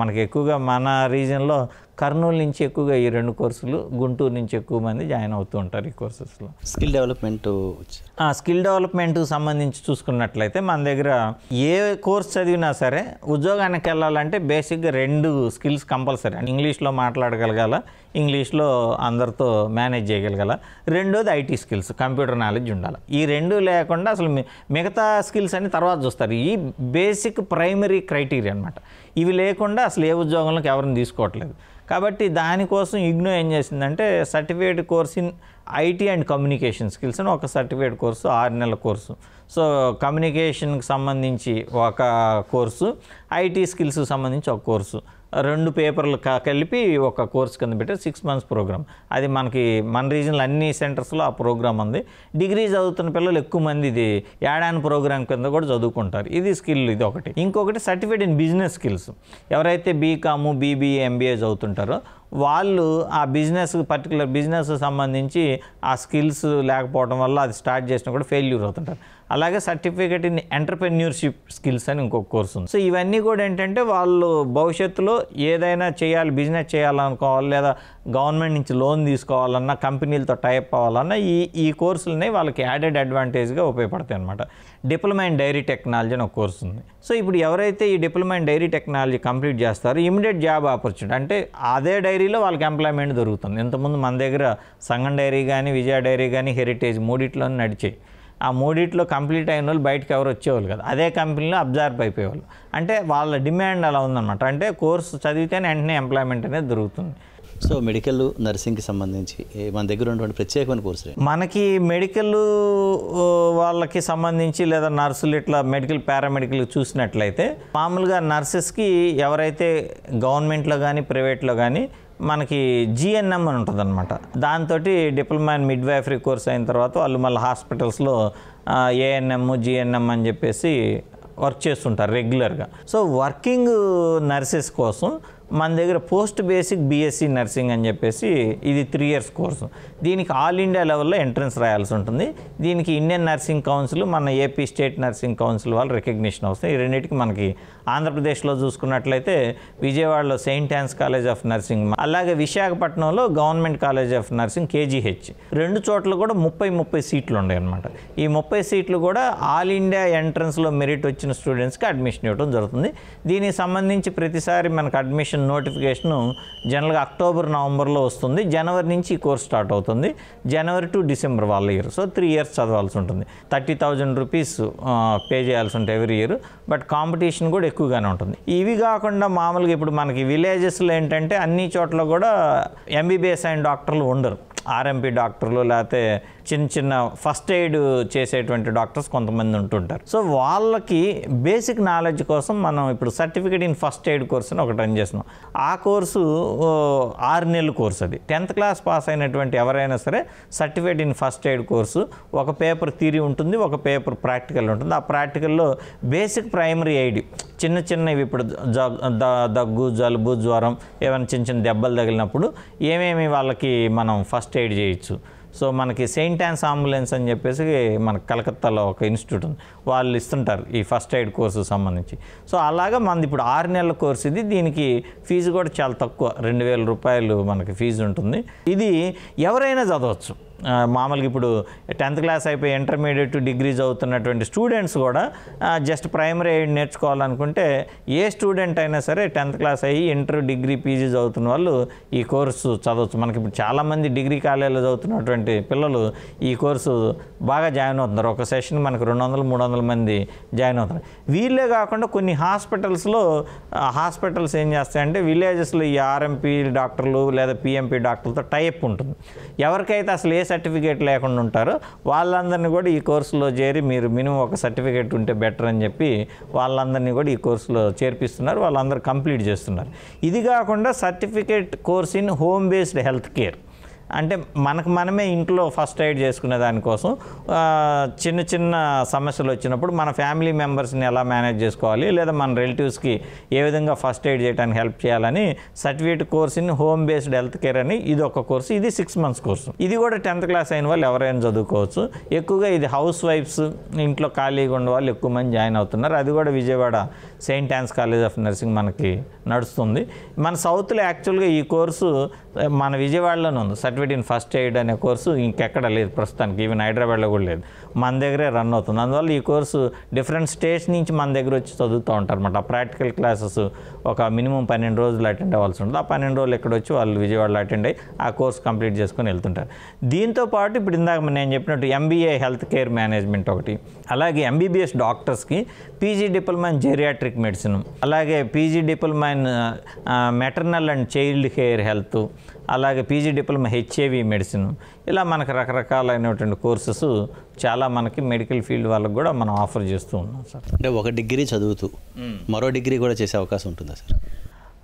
మనకి ఎక్కువగా మన రీజన్లో కర్నూలు నుంచి ఎక్కువగా ఈ రెండు కోర్సులు గుంటూరు నుంచి ఎక్కువ మంది జాయిన్ అవుతూ ఉంటారు ఈ కోర్సెస్లో స్కిల్ డెవలప్మెంట్ స్కిల్ డెవలప్మెంట్కి సంబంధించి చూసుకున్నట్లయితే మన దగ్గర ఏ కోర్స్ చదివినా సరే ఉద్యోగానికి వెళ్ళాలంటే బేసిక్గా రెండు స్కిల్స్ కంపల్సరీ అంటే ఇంగ్లీష్లో మాట్లాడగలగాల ఇంగ్లీష్లో అందరితో మేనేజ్ చేయగలగాల రెండోది ఐటీ స్కిల్స్ కంప్యూటర్ నాలెడ్జ్ ఉండాలి ఈ రెండు లేకుండా అసలు మిగతా స్కిల్స్ అని తర్వాత చూస్తారు ఈ బేసిక్ ప్రైమరీ క్రైటీరియా అనమాట ఇవి లేకుండా అసలు ఏ ఉద్యోగంలోకి ఎవరిని తీసుకోవట్లేదు కాబట్టి దానికోసం ఇగ్నో ఏం చేసిందంటే certificate course in IT and communication skills అని ఒక సర్టిఫికేట్ కోర్సు ఆరు నెలల కోర్సు సో కమ్యూనికేషన్కి సంబంధించి ఒక కోర్సు ఐటీ స్కిల్స్కి సంబంధించి ఒక కోర్సు రెండు పేపర్లు కలిపి ఒక కోర్స్ కింద పెట్టారు సిక్స్ మంత్స్ ప్రోగ్రామ్ అది మనకి మన రీజన్లో అన్ని సెంటర్స్లో ఆ ప్రోగ్రామ్ ఉంది డిగ్రీ చదువుతున్న పిల్లలు ఎక్కువ మంది ఇది యాడాన్ ప్రోగ్రామ్ కింద కూడా చదువుకుంటారు ఇది స్కిల్ ఇది ఒకటి ఇంకొకటి సర్టిఫికేట్ ఇన్ బిజినెస్ స్కిల్స్ ఎవరైతే బీకాము బీబీఏ ఎంబీఏ చదువుతుంటారో వాళ్ళు ఆ బిజినెస్ పర్టికులర్ బిజినెస్ సంబంధించి ఆ స్కిల్స్ లేకపోవడం వల్ల అది స్టార్ట్ చేసినా కూడా ఫెయిల్యూర్ అవుతుంటారు అలాగే సర్టిఫికేట్ ఇన్ ఎంటర్ప్రెన్యూర్షిప్ స్కిల్స్ అని ఇంకొక కోర్స్ ఉంది సో ఇవన్నీ కూడా ఏంటంటే వాళ్ళు భవిష్యత్తులో ఏదైనా చేయాలి బిజినెస్ చేయాలనుకోవాలి లేదా గవర్నమెంట్ నుంచి లోన్ తీసుకోవాలన్నా కంపెనీలతో టైప్ అవ్వాలన్నా ఈ ఈ కోర్సులనే వాళ్ళకి యాడెడ్ అడ్వాంటేజ్గా ఉపయోగపడతాయి అనమాట డిప్లొమా ఇన్ డైరీ టెక్నాలజీ అని ఒక కోర్స్ ఉంది సో ఇప్పుడు ఎవరైతే ఈ diploma in dairy technology complete చేస్తారో ఇమీడియట్ జాబ్ ఆపర్చునిటీ అంటే అదే డైరీలో వాళ్ళకి ఎంప్లాయ్మెంట్ దొరుకుతుంది ఇంతకుముందు మన దగ్గర సంగం డైరీ కానీ విజయ డైరీ కానీ హెరిటేజ్ మూడిట్లో నడిచాయి ఆ మూడిట్లో కంప్లీట్ అయిన వాళ్ళు బయటకు ఎవరు వచ్చేవాళ్ళు కదా అదే కంపెనీలో అబ్జర్వ్ అయిపోయేవాళ్ళు అంటే వాళ్ళ డిమాండ్ అలా ఉందన్నమాట అంటే కోర్సు చదివితేనే వెంటనే ఎంప్లాయ్మెంట్ అనేది దొరుకుతుంది సో మెడికల్ నర్సింగ్కి సంబంధించి మన దగ్గర ఉన్నటువంటి ప్రత్యేకమైన కోర్సులు మనకి మెడికల్ వాళ్ళకి సంబంధించి లేదా నర్సులు ఇట్లా మెడికల్ పారామెడికల్ చూసినట్లయితే మామూలుగా నర్సెస్కి ఎవరైతే గవర్నమెంట్లో కానీ ప్రైవేట్లో కానీ మనకి జిఎన్ఎం అని ఉంటుంది అనమాట దాంతో డిప్లొమా అండ్ వైఫరీ కోర్స్ అయిన తర్వాత వాళ్ళు మళ్ళీ హాస్పిటల్స్లో ఏఎన్ఎం జిఎన్ఎం అని చెప్పేసి వర్క్ చేస్తుంటారు రెగ్యులర్గా సో వర్కింగ్ నర్సెస్ కోసం మన దగ్గర పోస్ట్ బేసిక్ బీఎస్సీ నర్సింగ్ అని చెప్పేసి ఇది త్రీ ఇయర్స్ కోర్సు దీనికి ఆల్ ఇండియా లెవెల్లో ఎంట్రన్స్ రాయాల్సి ఉంటుంది దీనికి ఇండియన్ నర్సింగ్ కౌన్సిల్ మన ఏపీ స్టేట్ నర్సింగ్ కౌన్సిల్ వాళ్ళు రికగ్నిషన్ వస్తాయి ఈ రెండింటికి మనకి ఆంధ్రప్రదేశ్లో చూసుకున్నట్లయితే విజయవాడలో saint Ann's college of nursing అలాగే విశాఖపట్నంలో government college of nursing KGH రెండు చోట్ల కూడా ముప్పై ముప్పై సీట్లు ఉన్నాయి అనమాట ఈ ముప్పై సీట్లు కూడా ఆల్ ఇండియా ఎంట్రన్స్లో మెరిట్ వచ్చిన స్టూడెంట్స్కి అడ్మిషన్ ఇవ్వడం జరుగుతుంది దీనికి సంబంధించి ప్రతిసారి మనకు అడ్మిషన్ అడ్మిషన్ నోటిఫికేషను జనరల్గా అక్టోబర్ నవంబర్లో వస్తుంది జనవరి నుంచి ఈ కోర్స్ స్టార్ట్ అవుతుంది జనవరి టు డిసెంబర్ వాళ్ళ ఇయర్ సో త్రీ ఇయర్స్ చదవాల్సి ఉంటుంది థర్టీ థౌజండ్ రూపీస్ పే చేయాల్సి ఉంటుంది ఎవరి ఇయర్ బట్ కాంపిటీషన్ కూడా ఎక్కువగానే ఉంటుంది ఇవి కాకుండా మామూలుగా ఇప్పుడు మనకి విలేజెస్లో ఏంటంటే అన్ని చోట్ల కూడా ఎంబీబీఎస్ అయిన డాక్టర్లు ఉండరు ఆర్ఎంపీ డాక్టర్లు లేకపోతే చిన్న చిన్న ఫస్ట్ ఎయిడ్ చేసేటువంటి డాక్టర్స్ కొంతమంది ఉంటుంటారు సో వాళ్ళకి బేసిక్ నాలెడ్జ్ కోసం మనం ఇప్పుడు certificate in first aid course అని ఒకటి రన్ చేస్తున్నాం ఆ కోర్సు ఆరు నెలల కోర్స్ అది టెన్త్ క్లాస్ పాస్ అయినటువంటి ఎవరైనా సరే certificate in first aid course ఒక పేపర్ థీరీ ఉంటుంది ఒక పేపర్ ప్రాక్టికల్ ఉంటుంది ఆ ప్రాక్టికల్లో బేసిక్ ప్రైమరీ ఎయిడ్ చిన్న చిన్నవి ఇప్పుడు దగ్గు జలుబు జ్వరం ఏమైనా చిన్న చిన్న దెబ్బలు తగిలినప్పుడు ఏమేమి వాళ్ళకి మనం ఫస్ట్ ఎయిడ్ చేయొచ్చు సో మనకి సెయింట్ యాన్స్ అంబులెన్స్ అని చెప్పేసి మన కలకత్తాలో ఒక ఇన్స్టిట్యూట్ ఉంది వాళ్ళు ఇస్తుంటారు ఈ ఫస్ట్ ఎయిడ్ కోర్సు సంబంధించి సో అలాగా మనది ఇప్పుడు ఆరు నెలల కోర్సు ఇది దీనికి ఫీజు కూడా చాలా తక్కువ రెండు వేల రూపాయలు మనకి ఫీజు ఉంటుంది ఇది ఎవరైనా చదవచ్చు మామూలుగా ఇప్పుడు టెన్త్ క్లాస్ అయిపోయి ఇంటర్మీడియట్ డిగ్రీ చదువుతున్నటువంటి స్టూడెంట్స్ కూడా జస్ట్ ప్రైమరీ ఎయిడ్ నేర్చుకోవాలనుకుంటే ఏ స్టూడెంట్ అయినా సరే టెన్త్ క్లాస్ అయ్యి ఇంటర్ డిగ్రీ పీజీ చదువుతున్న వాళ్ళు ఈ కోర్సు చదవచ్చు మనకి ఇప్పుడు చాలామంది డిగ్రీ కాలేజీలో చదువుతున్నటువంటి పిల్లలు ఈ కోర్సు బాగా జాయిన్ అవుతున్నారు ఒక సెషన్ మనకు రెండు వందలు మూడు వందల మంది జాయిన్ అవుతున్నారు వీళ్ళే కాకుండా కొన్ని హాస్పిటల్స్లో హాస్పిటల్స్ ఏం చేస్తాయంటే విలేజెస్లో ఈ ఆర్ఎంపీ డాక్టర్లు లేదా పిఎంపీ డాక్టర్లతో టైప్ ఉంటుంది ఎవరికైతే అసలు ఏ సర్టిఫికేట్ లేకుండా ఉంటారో వాళ్ళందరినీ కూడా ఈ కోర్సులో చేరి మీరు మినిమం ఒక సర్టిఫికేట్ ఉంటే బెటర్ అని చెప్పి వాళ్ళందరినీ కూడా ఈ కోర్సులో చేర్పిస్తున్నారు వాళ్ళందరూ కంప్లీట్ చేస్తున్నారు ఇది కాకుండా certificate course in home based health care అంటే మనకు మనమే ఇంట్లో ఫస్ట్ ఎయిడ్ చేసుకునే దానికోసం చిన్న చిన్న సమస్యలు వచ్చినప్పుడు మన ఫ్యామిలీ మెంబర్స్ని ఎలా మేనేజ్ చేసుకోవాలి లేదా మన రిలేటివ్స్కి ఏ విధంగా ఫస్ట్ ఎయిడ్ చేయడానికి హెల్ప్ చేయాలని సర్టిఫికేట్ కోర్స్ని హోమ్ బేస్డ్ హెల్త్ కేర్ అని ఇది ఒక కోర్సు ఇది సిక్స్ మంత్స్ కోర్సు ఇది కూడా టెన్త్ క్లాస్ అయిన వాళ్ళు ఎవరైనా చదువుకోవచ్చు ఎక్కువగా ఇది హౌస్ వైఫ్స్ ఇంట్లో ఖాళీగా ఉన్న వాళ్ళు ఎక్కువ మంది జాయిన్ అవుతున్నారు అది కూడా Vijayawada saint Ann's college of nursing మనకి నడుస్తుంది మన సౌత్లో యాక్చువల్గా ఈ కోర్సు మన విజయవాడలోనే ఉంది సర్టిఫికేట్ ఇన్ ఫస్ట్ ఎయిడ్ అనే కోర్సు ఇంకెక్కడ లేదు ప్రస్తుతానికి ఈవెన్ హైదరాబాద్లో కూడా లేదు మన దగ్గరే రన్ అవుతుంది అందువల్ల ఈ కోర్సు డిఫరెంట్ స్టేట్స్ నుంచి మన దగ్గర వచ్చి చదువుతూ ఉంటారు అనమాట ప్రాక్టికల్ క్లాసెస్ ఒక మినిమం పన్నెండు రోజులు అటెండ్ అవ్వాల్సి ఉంటుంది ఆ పన్నెండు రోజులు ఇక్కడ వచ్చి వాళ్ళు విజయవాడలో అటెండ్ అయ్యి ఆ కోర్స్ కంప్లీట్ చేసుకొని వెళ్తుంటారు దీంతోపాటు ఇప్పుడు ఇందాక నేను చెప్పినట్టు ఎంబీఏ హెల్త్ కేర్ మేనేజ్మెంట్ ఒకటి అలాగే ఎంబీబీఎస్ డాక్టర్స్కి PG diploma in geriatric medicine అలాగే PG diploma in maternal and child care health అలాగే పీజీ డిప్లొమా హెచ్ఏవి మెడిసిన్ ఇలా మనకు రకరకాలైనటువంటి కోర్సెస్ చాలా మనకి మెడికల్ ఫీల్డ్ వాళ్ళకి కూడా మనం ఆఫర్ చేస్తూ ఉన్నాం సార్ అంటే ఒక డిగ్రీ చదువుతూ మరో డిగ్రీ కూడా చేసే అవకాశం ఉంటుందా సార్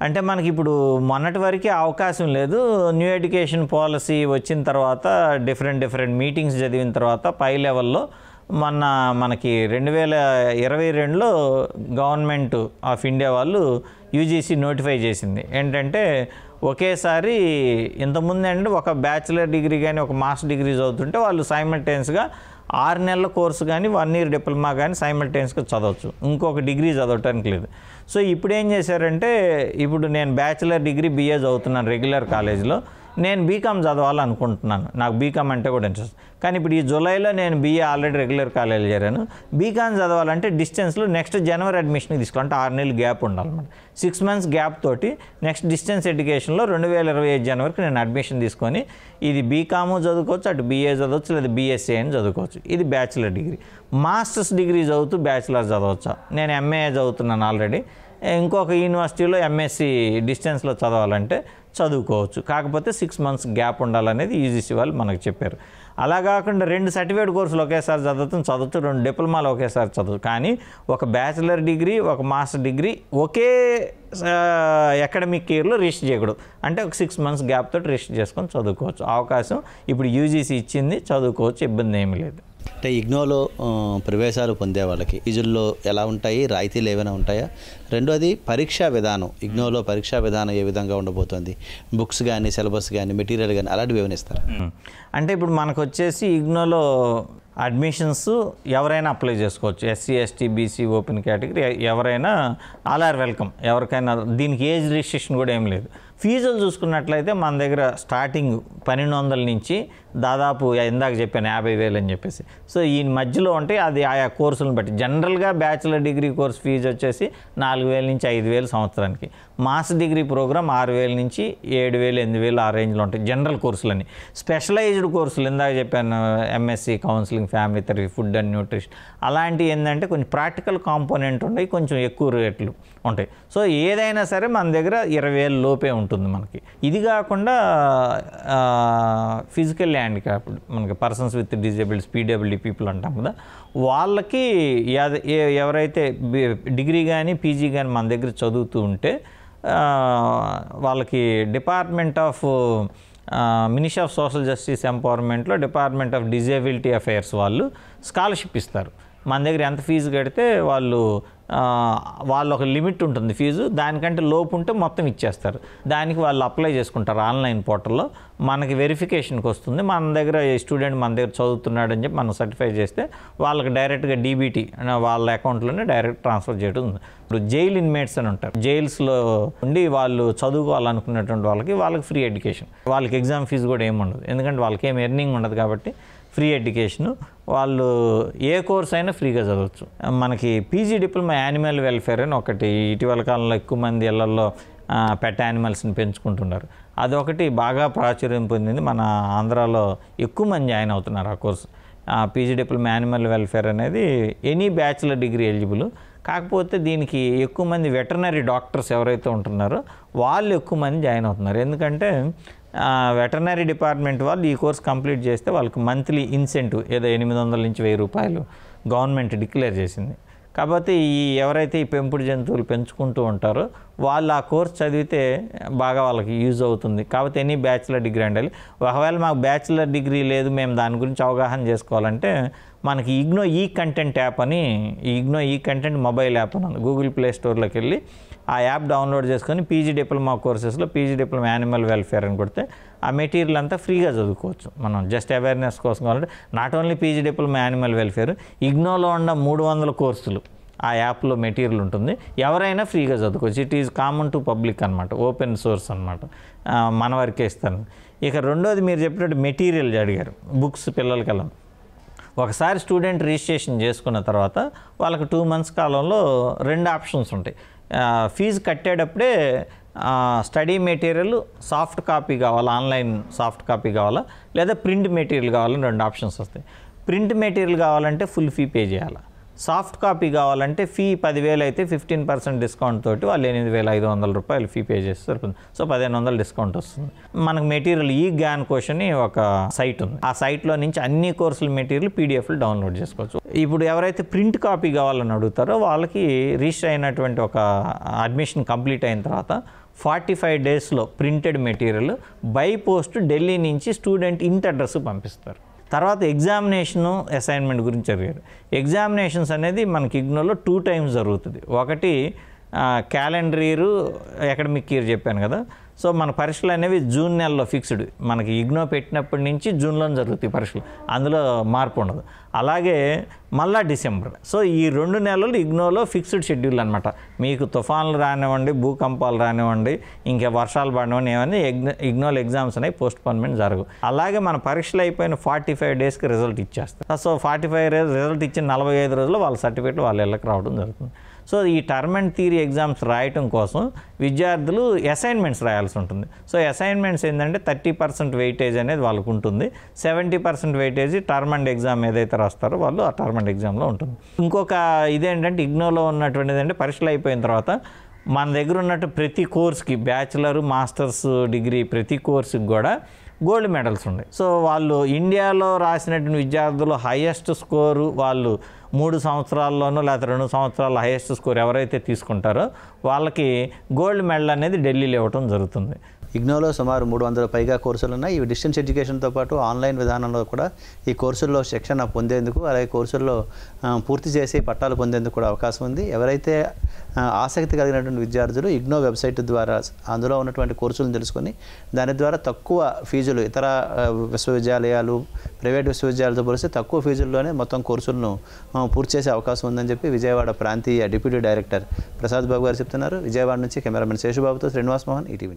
అంటే మనకి ఇప్పుడు మొన్నటి వరకు అవకాశం లేదు న్యూ ఎడ్యుకేషన్ పాలసీ వచ్చిన తర్వాత డిఫరెంట్ డిఫరెంట్ మీటింగ్స్ చదివిన తర్వాత పై లెవెల్లో మొన్న మనకి రెండు వేల ఇరవై రెండులో గవర్నమెంట్ ఆఫ్ ఇండియా వాళ్ళు యూజీసీ నోటిఫై చేసింది ఏంటంటే ఒకేసారి ఇంతకుముందు ఒక బ్యాచిలర్ డిగ్రీ కానీ ఒక మాస్టర్ డిగ్రీ చదువుతుంటే వాళ్ళు సైమల్టేన్స్గా ఆరు నెలల కోర్సు కానీ వన్ ఇయర్ డిప్లొమా కానీ సైమల్టేన్స్గా చదవచ్చు ఇంకొక డిగ్రీ చదవటానికి లేదు సో ఇప్పుడు ఏం చేశారంటే ఇప్పుడు నేను బ్యాచిలర్ డిగ్రీ బిఏ చదువుతున్నాను రెగ్యులర్ కాలేజ్లో నేను బీకామ్ చదవాలనుకుంటున్నాను నాకు బీకామ్ అంటే కూడా ఇంట్రెస్ట్ కానీ ఇప్పుడు ఈ జూలైలో నేను బీఏ ఆల్రెడీ రెగ్యులర్ కాలేజ్ చేరాను బీకామ్ చదవాలంటే డిస్టెన్స్లో నెక్స్ట్ జనవరి అడ్మిషన్కి తీసుకోవాలంటే ఆరు నెలలు గ్యాప్ ఉండాలన్నమాట సిక్స్ మంత్స్ గ్యాప్ తోటి నెక్స్ట్ డిస్టెన్స్ ఎడ్యుకేషన్లో రెండు వేల ఇరవై ఐదు జనవరికి నేను అడ్మిషన్ తీసుకొని ఇది బీకాము చదువుకోవచ్చు అటు బీఏ చదవచ్చు లేదా బీఎస్సీ అని చదువుకోవచ్చు ఇది బ్యాచిలర్ డిగ్రీ మాస్టర్స్ డిగ్రీ చదువుతూ బ్యాచిలర్ చదవచ్చా నేను ఎంఏ చదువుతున్నాను ఆల్రెడీ ఇంకొక యూనివర్సిటీలో ఎంఎస్సి డిస్టెన్స్లో చదవాలంటే చదువుకోవచ్చు కాకపోతే సిక్స్ మంత్స్ గ్యాప్ ఉండాలనేది యూజీసీ e వాళ్ళు మనకు చెప్పారు అలా కాకుండా రెండు సర్టిఫికేట్ కోర్సులు ఒకేసారి చదవచ్చు చదవచ్చు రెండు డిప్లొమాలు ఒకేసారి చదువు కానీ ఒక బ్యాచిలర్ డిగ్రీ ఒక మాస్టర్ డిగ్రీ ఒకే అకాడమిక్ ఇయర్లో రిజిస్టర్ చేయకూడదు అంటే ఒక సిక్స్ మంత్స్ గ్యాప్ తోటి రిజిస్టర్ చేసుకొని చదువుకోవచ్చు అవకాశం ఇప్పుడు యూజీసీ e ఇచ్చింది చదువుకోవచ్చు ఇబ్బంది ఏమీ లేదు అంటే ఇగ్నోలో ప్రవేశాలు పొందే వాళ్ళకి ఫీజుల్లో ఎలా ఉంటాయి రాయితీలు ఏమైనా ఉంటాయా రెండోది పరీక్షా విధానం ఇగ్నోలో పరీక్షా విధానం ఏ విధంగా ఉండబోతోంది బుక్స్ కానీ సిలబస్ కానీ మెటీరియల్ కానీ అలాంటివి ఏమైనా ఇస్తారు అంటే ఇప్పుడు మనకు వచ్చేసి ఇగ్నోలో అడ్మిషన్స్ ఎవరైనా అప్లై చేసుకోవచ్చు SC ST BC open category ఎవరైనా ఆల్ ఆర్ వెల్కమ్ ఎవరికైనా దీనికి ఏజ్ రిజిస్ట్రేషన్ కూడా ఏం లేదు ఫీజులు చూసుకున్నట్లయితే మన దగ్గర స్టార్టింగ్ పన్నెండు వందల నుంచి దాదాపు ఇందాక చెప్పాను యాభై వేలు అని చెప్పేసి సో ఈ మధ్యలో ఉంటే అది ఆయా కోర్సులను బట్టి జనరల్గా బ్యాచిలర్ డిగ్రీ కోర్స్ ఫీజు వచ్చేసి నాలుగు వేల నుంచి ఐదు వేలు సంవత్సరానికి మాస్ డిగ్రీ ప్రోగ్రామ్ ఆరు వేల నుంచి ఏడు వేలు ఎనిమిది వేలు ఆ రేంజ్లో ఉంటాయి జనరల్ కోర్సులని స్పెషలైజ్డ్ కోర్సులు ఇందాక చెప్పాను MSc counselling family therapy food and nutrition అలాంటివి ఏంటంటే కొంచెం ప్రాక్టికల్ కాంపోనెంట్ ఉన్నాయి కొంచెం ఎక్కువ రేట్లు ఉంటాయి సో ఏదైనా సరే మన దగ్గర ఇరవై వేల లోపే ఉంటుంది మనకి ఇది కాకుండా ఫిజికల్ హ్యాండిక్యాప్ మనకి persons with disables PW people అంటాం కదా వాళ్ళకి ఎవరైతే డిగ్రీ కానీ పీజీ కానీ మన దగ్గర చదువుతూ ఉంటే వాళ్ళకి department of ministry of social justice ఎంపవర్మెంట్లో డిపార్ట్మెంట్ ఆఫ్ డిజేబిలిటీ అఫైర్స్ వాళ్ళు స్కాలర్షిప్ ఇస్తారు మన దగ్గర ఎంత ఫీజు కడితే వాళ్ళు వాళ్ళ ఒక లిమిట్ ఉంటుంది ఫీజు దానికంటే లోపు ఉంటే మొత్తం ఇచ్చేస్తారు దానికి వాళ్ళు అప్లై చేసుకుంటారు ఆన్లైన్ పోర్టల్లో మనకి వెరిఫికేషన్కి వస్తుంది మన దగ్గర స్టూడెంట్ మన దగ్గర చదువుతున్నాడు అని చెప్పి మనం సర్టిఫై చేస్తే వాళ్ళకి డైరెక్ట్గా డీబీటీ వాళ్ళ అకౌంట్లోనే డైరెక్ట్ ట్రాన్స్ఫర్ చేయడం ఇప్పుడు జైల్ ఇన్మేట్స్ అని ఉంటారు జైల్స్లో ఉండి వాళ్ళు చదువుకోవాలనుకున్నటువంటి వాళ్ళకి వాళ్ళకి ఫ్రీ ఎడ్యుకేషన్ వాళ్ళకి ఎగ్జామ్ ఫీజు కూడా ఏమి ఉండదు ఎందుకంటే వాళ్ళకి ఏం ఎర్నింగ్ ఉండదు కాబట్టి ఫ్రీ ఎడ్యుకేషను వాళ్ళు ఏ కోర్స్ అయినా ఫ్రీగా చదవచ్చు మనకి పీజీ డిప్లొమా యానిమల్ వెల్ఫేర్ అని ఒకటి ఇటీవల కాలంలో ఎక్కువ మంది ఇళ్లలో పెట్ యానిమల్స్ని పెంచుకుంటున్నారు అదొకటి బాగా ప్రాచుర్యం పొందింది మన ఆంధ్రాలో ఎక్కువ మంది జాయిన్ అవుతున్నారు ఆ course PG diploma animal welfare అనేది ఎనీ బ్యాచులర్ డిగ్రీ ఎలిజిబుల్ కాకపోతే దీనికి ఎక్కువ మంది వెటర్నరీ డాక్టర్స్ ఎవరైతే ఉంటున్నారో వాళ్ళు ఎక్కువ మంది జాయిన్ అవుతున్నారు ఎందుకంటే వెటర్నరీ డిపార్ట్మెంట్ వాళ్ళు ఈ కోర్స్ కంప్లీట్ చేస్తే వాళ్ళకి మంత్లీ ఇన్సెంటివ్ ఏదో ఎనిమిది వందల నుంచి వెయ్యి రూపాయలు గవర్నమెంట్ డిక్లేర్ చేసింది కాబట్టి ఈ ఎవరైతే ఈ పెంపుడు జంతువులు పెంచుకుంటూ ఉంటారో వాళ్ళు ఆ కోర్స్ చదివితే బాగా వాళ్ళకి యూజ్ అవుతుంది కాబట్టి ఎనీ బ్యాచిలర్ డిగ్రీ అండాలి ఒకవేళ మాకు బ్యాచిలర్ డిగ్రీ లేదు మేము దాని గురించి అవగాహన చేసుకోవాలంటే మనకి ఇగ్నో ఈ కంటెంట్ యాప్ అని ఇగ్నో ఈ కంటెంట్ మొబైల్ యాప్ అని గూగుల్ ప్లే స్టోర్లోకి వెళ్ళి ఆ యాప్ డౌన్లోడ్ చేసుకొని పీజీ డిప్లొమా కోర్సెస్లో పీజీ డిప్లొమా యానిమల్ వెల్ఫేర్ అని కొడితే ఆ మెటీరియల్ అంతా ఫ్రీగా చదువుకోవచ్చు మనం జస్ట్ అవేర్నెస్ కోసం కావాలంటే not only PG diploma animal welfare ఇగ్నోలో ఉన్న మూడు వందల కోర్సులు ఆ యాప్లో మెటీరియల్ ఉంటుంది ఎవరైనా ఫ్రీగా చదువుకోవచ్చు it is common to public అనమాట ఓపెన్ సోర్స్ అనమాట మన వరకే ఇస్తాను ఇక రెండోది మీరు చెప్పినట్టు మెటీరియల్ అడిగారు బుక్స్ పిల్లలకి వెళ్ళం ఒకసారి స్టూడెంట్ రిజిస్ట్రేషన్ చేసుకున్న తర్వాత వాళ్ళకి టూ మంత్స్ కాలంలో రెండు ఆప్షన్స్ ఉంటాయి ఫీజు కట్టేటప్పుడే స్టడీ మెటీరియల్ సాఫ్ట్ కాపీ కావాలా ఆన్లైన్ సాఫ్ట్ కాపీ కావాలా లేదా ప్రింట్ మెటీరియల్ కావాలని రెండు ఆప్షన్స్ వస్తాయి ప్రింట్ మెటీరియల్ కావాలంటే ఫుల్ ఫీ పే చేయాలా సాఫ్ట్ కాపీ కావాలంటే ఫీ పదివేలు అయితే ఫిఫ్టీన్ పర్సెంట్ డిస్కౌంట్ తోటి వాళ్ళు ఎనిమిది వేల ఐదు వందల రూపాయలు ఫీ పే చేస్తే సరిపోతుంది సో పదిహేను వందలు డిస్కౌంట్ వస్తుంది మనకు మెటీరియల్ ఈ గ్యాన్ కోషని ఒక సైట్ ఉంది ఆ సైట్లో నుంచి అన్ని కోర్సుల మెటీరియల్ పీడిఎఫ్లు డౌన్లోడ్ చేసుకోవచ్చు ఇప్పుడు ఎవరైతే ప్రింట్ కాపీ కావాలని అడుగుతారో వాళ్ళకి రిజిస్టర్ అయినటువంటి ఒక అడ్మిషన్ కంప్లీట్ అయిన తర్వాత ఫార్టీ ఫైవ్ డేస్లో printed material by post Delhi నుంచి స్టూడెంట్ ఇంత అడ్రస్ పంపిస్తారు తర్వాత ఎగ్జామినేషను అసైన్మెంట్ గురించి అడిగారు ఎగ్జామినేషన్స్ అనేది మనకి ఇగ్నోలో టూ టైమ్స్ జరుగుతుంది ఒకటి క్యాలెండర్ ఇయర్ అకాడమిక్ ఇయర్ చెప్పాను కదా సో మన పరీక్షలు అనేవి జూన్ నెలలో ఫిక్స్డ్ మనకి ఇగ్నో పెట్టినప్పటి నుంచి జూన్లో జరుగుతాయి పరీక్షలు అందులో మార్పు ఉండదు అలాగే మళ్ళా డిసెంబర్ సో ఈ రెండు నెలలు ఇగ్నోలో ఫిక్స్డ్ షెడ్యూల్ అనమాట మీకు తుఫాన్లు రానివ్వండి భూకంపాలు రానివ్వండి ఇంకా వర్షాలు పడినవ్వండి ఏమని ఇగ్నోల్ ఎగ్జామ్స్ అనేవి పోస్ట్ పోన్మెంట్ జరగవు అలాగే మన పరీక్షలు అయిపోయిన ఫార్టీ ఫైవ్ డేస్కి రిజల్ట్ ఇచ్చేస్తారు సో ఫార్టీ ఫైవ్ రిజల్ట్ ఇచ్చిన నలభై ఐదు రోజులు వాళ్ళ సర్టిఫికేట్ వాళ్ళ ఇళ్ళకి రావడం జరుగుతుంది సో ఈ టర్మ్ అండ్ థీరీ ఎగ్జామ్స్ రాయటం కోసం విద్యార్థులు అసైన్మెంట్స్ రాయాల్సి ఉంటుంది సో అసైన్మెంట్స్ ఏంటంటే థర్టీ పర్సెంట్ వెయిటేజ్ అనేది వాళ్ళకు ఉంటుంది seventy percent weightage term and exam ఏదైతే రాస్తారో వాళ్ళు ఆ టర్మ్ అండ్ ఎగ్జామ్లో ఉంటుంది ఇంకొక ఇదేంటంటే ఇగ్నోలో ఉన్నటువంటిది అంటే పరీక్షలు అయిపోయిన తర్వాత మన దగ్గర ఉన్నట్టు ప్రతి కోర్స్కి బ్యాచిలర్ మాస్టర్స్ డిగ్రీ ప్రతి కోర్సుకి కూడా గోల్డ్ మెడల్స్ ఉన్నాయి సో వాళ్ళు ఇండియాలో రాసినటువంటి విద్యార్థులు హయ్యెస్ట్ స్కోరు వాళ్ళు మూడు సంవత్సరాల్లోనూ లేకపోతే రెండు సంవత్సరాల హైయెస్ట్ స్కోర్ ఎవరైతే తీసుకుంటారో వాళ్ళకి గోల్డ్ మెడల్ అనేది ఢిల్లీలో ఇవ్వటం జరుగుతుంది ఇగ్నోలో సుమారు మూడు వందల పైగా కోర్సులు ఉన్నాయి ఇవి డిస్టెన్స్ ఎడ్యుకేషన్తో పాటు ఆన్లైన్ విధానంలో కూడా ఈ కోర్సుల్లో శిక్షణ పొందేందుకు అలాగే కోర్సుల్లో పూర్తి చేసి పట్టాలు పొందేందుకు కూడా అవకాశం ఉంది ఎవరైతే ఆసక్తి కలిగినటువంటి విద్యార్థులు ఇగ్నో వెబ్సైట్ ద్వారా అందులో ఉన్నటువంటి కోర్సులను తెలుసుకొని దాని ద్వారా తక్కువ ఫీజులు ఇతర విశ్వవిద్యాలయాలు ప్రైవేట్ విశ్వవిద్యాలయాలతో పోలిస్తే తక్కువ ఫీజుల్లోనే మొత్తం కోర్సులను పూర్తి చేసే అవకాశం ఉందని చెప్పి విజయవాడ ప్రాంతీయ డిప్యూటీ డైరెక్టర్ ప్రసాద్ బాబు గారు చెప్తున్నారు విజయవాడ నుంచి కెమెరామెన్ శేషుబాబుతో శ్రీనివాస్ మోహన్ ఈటీవీ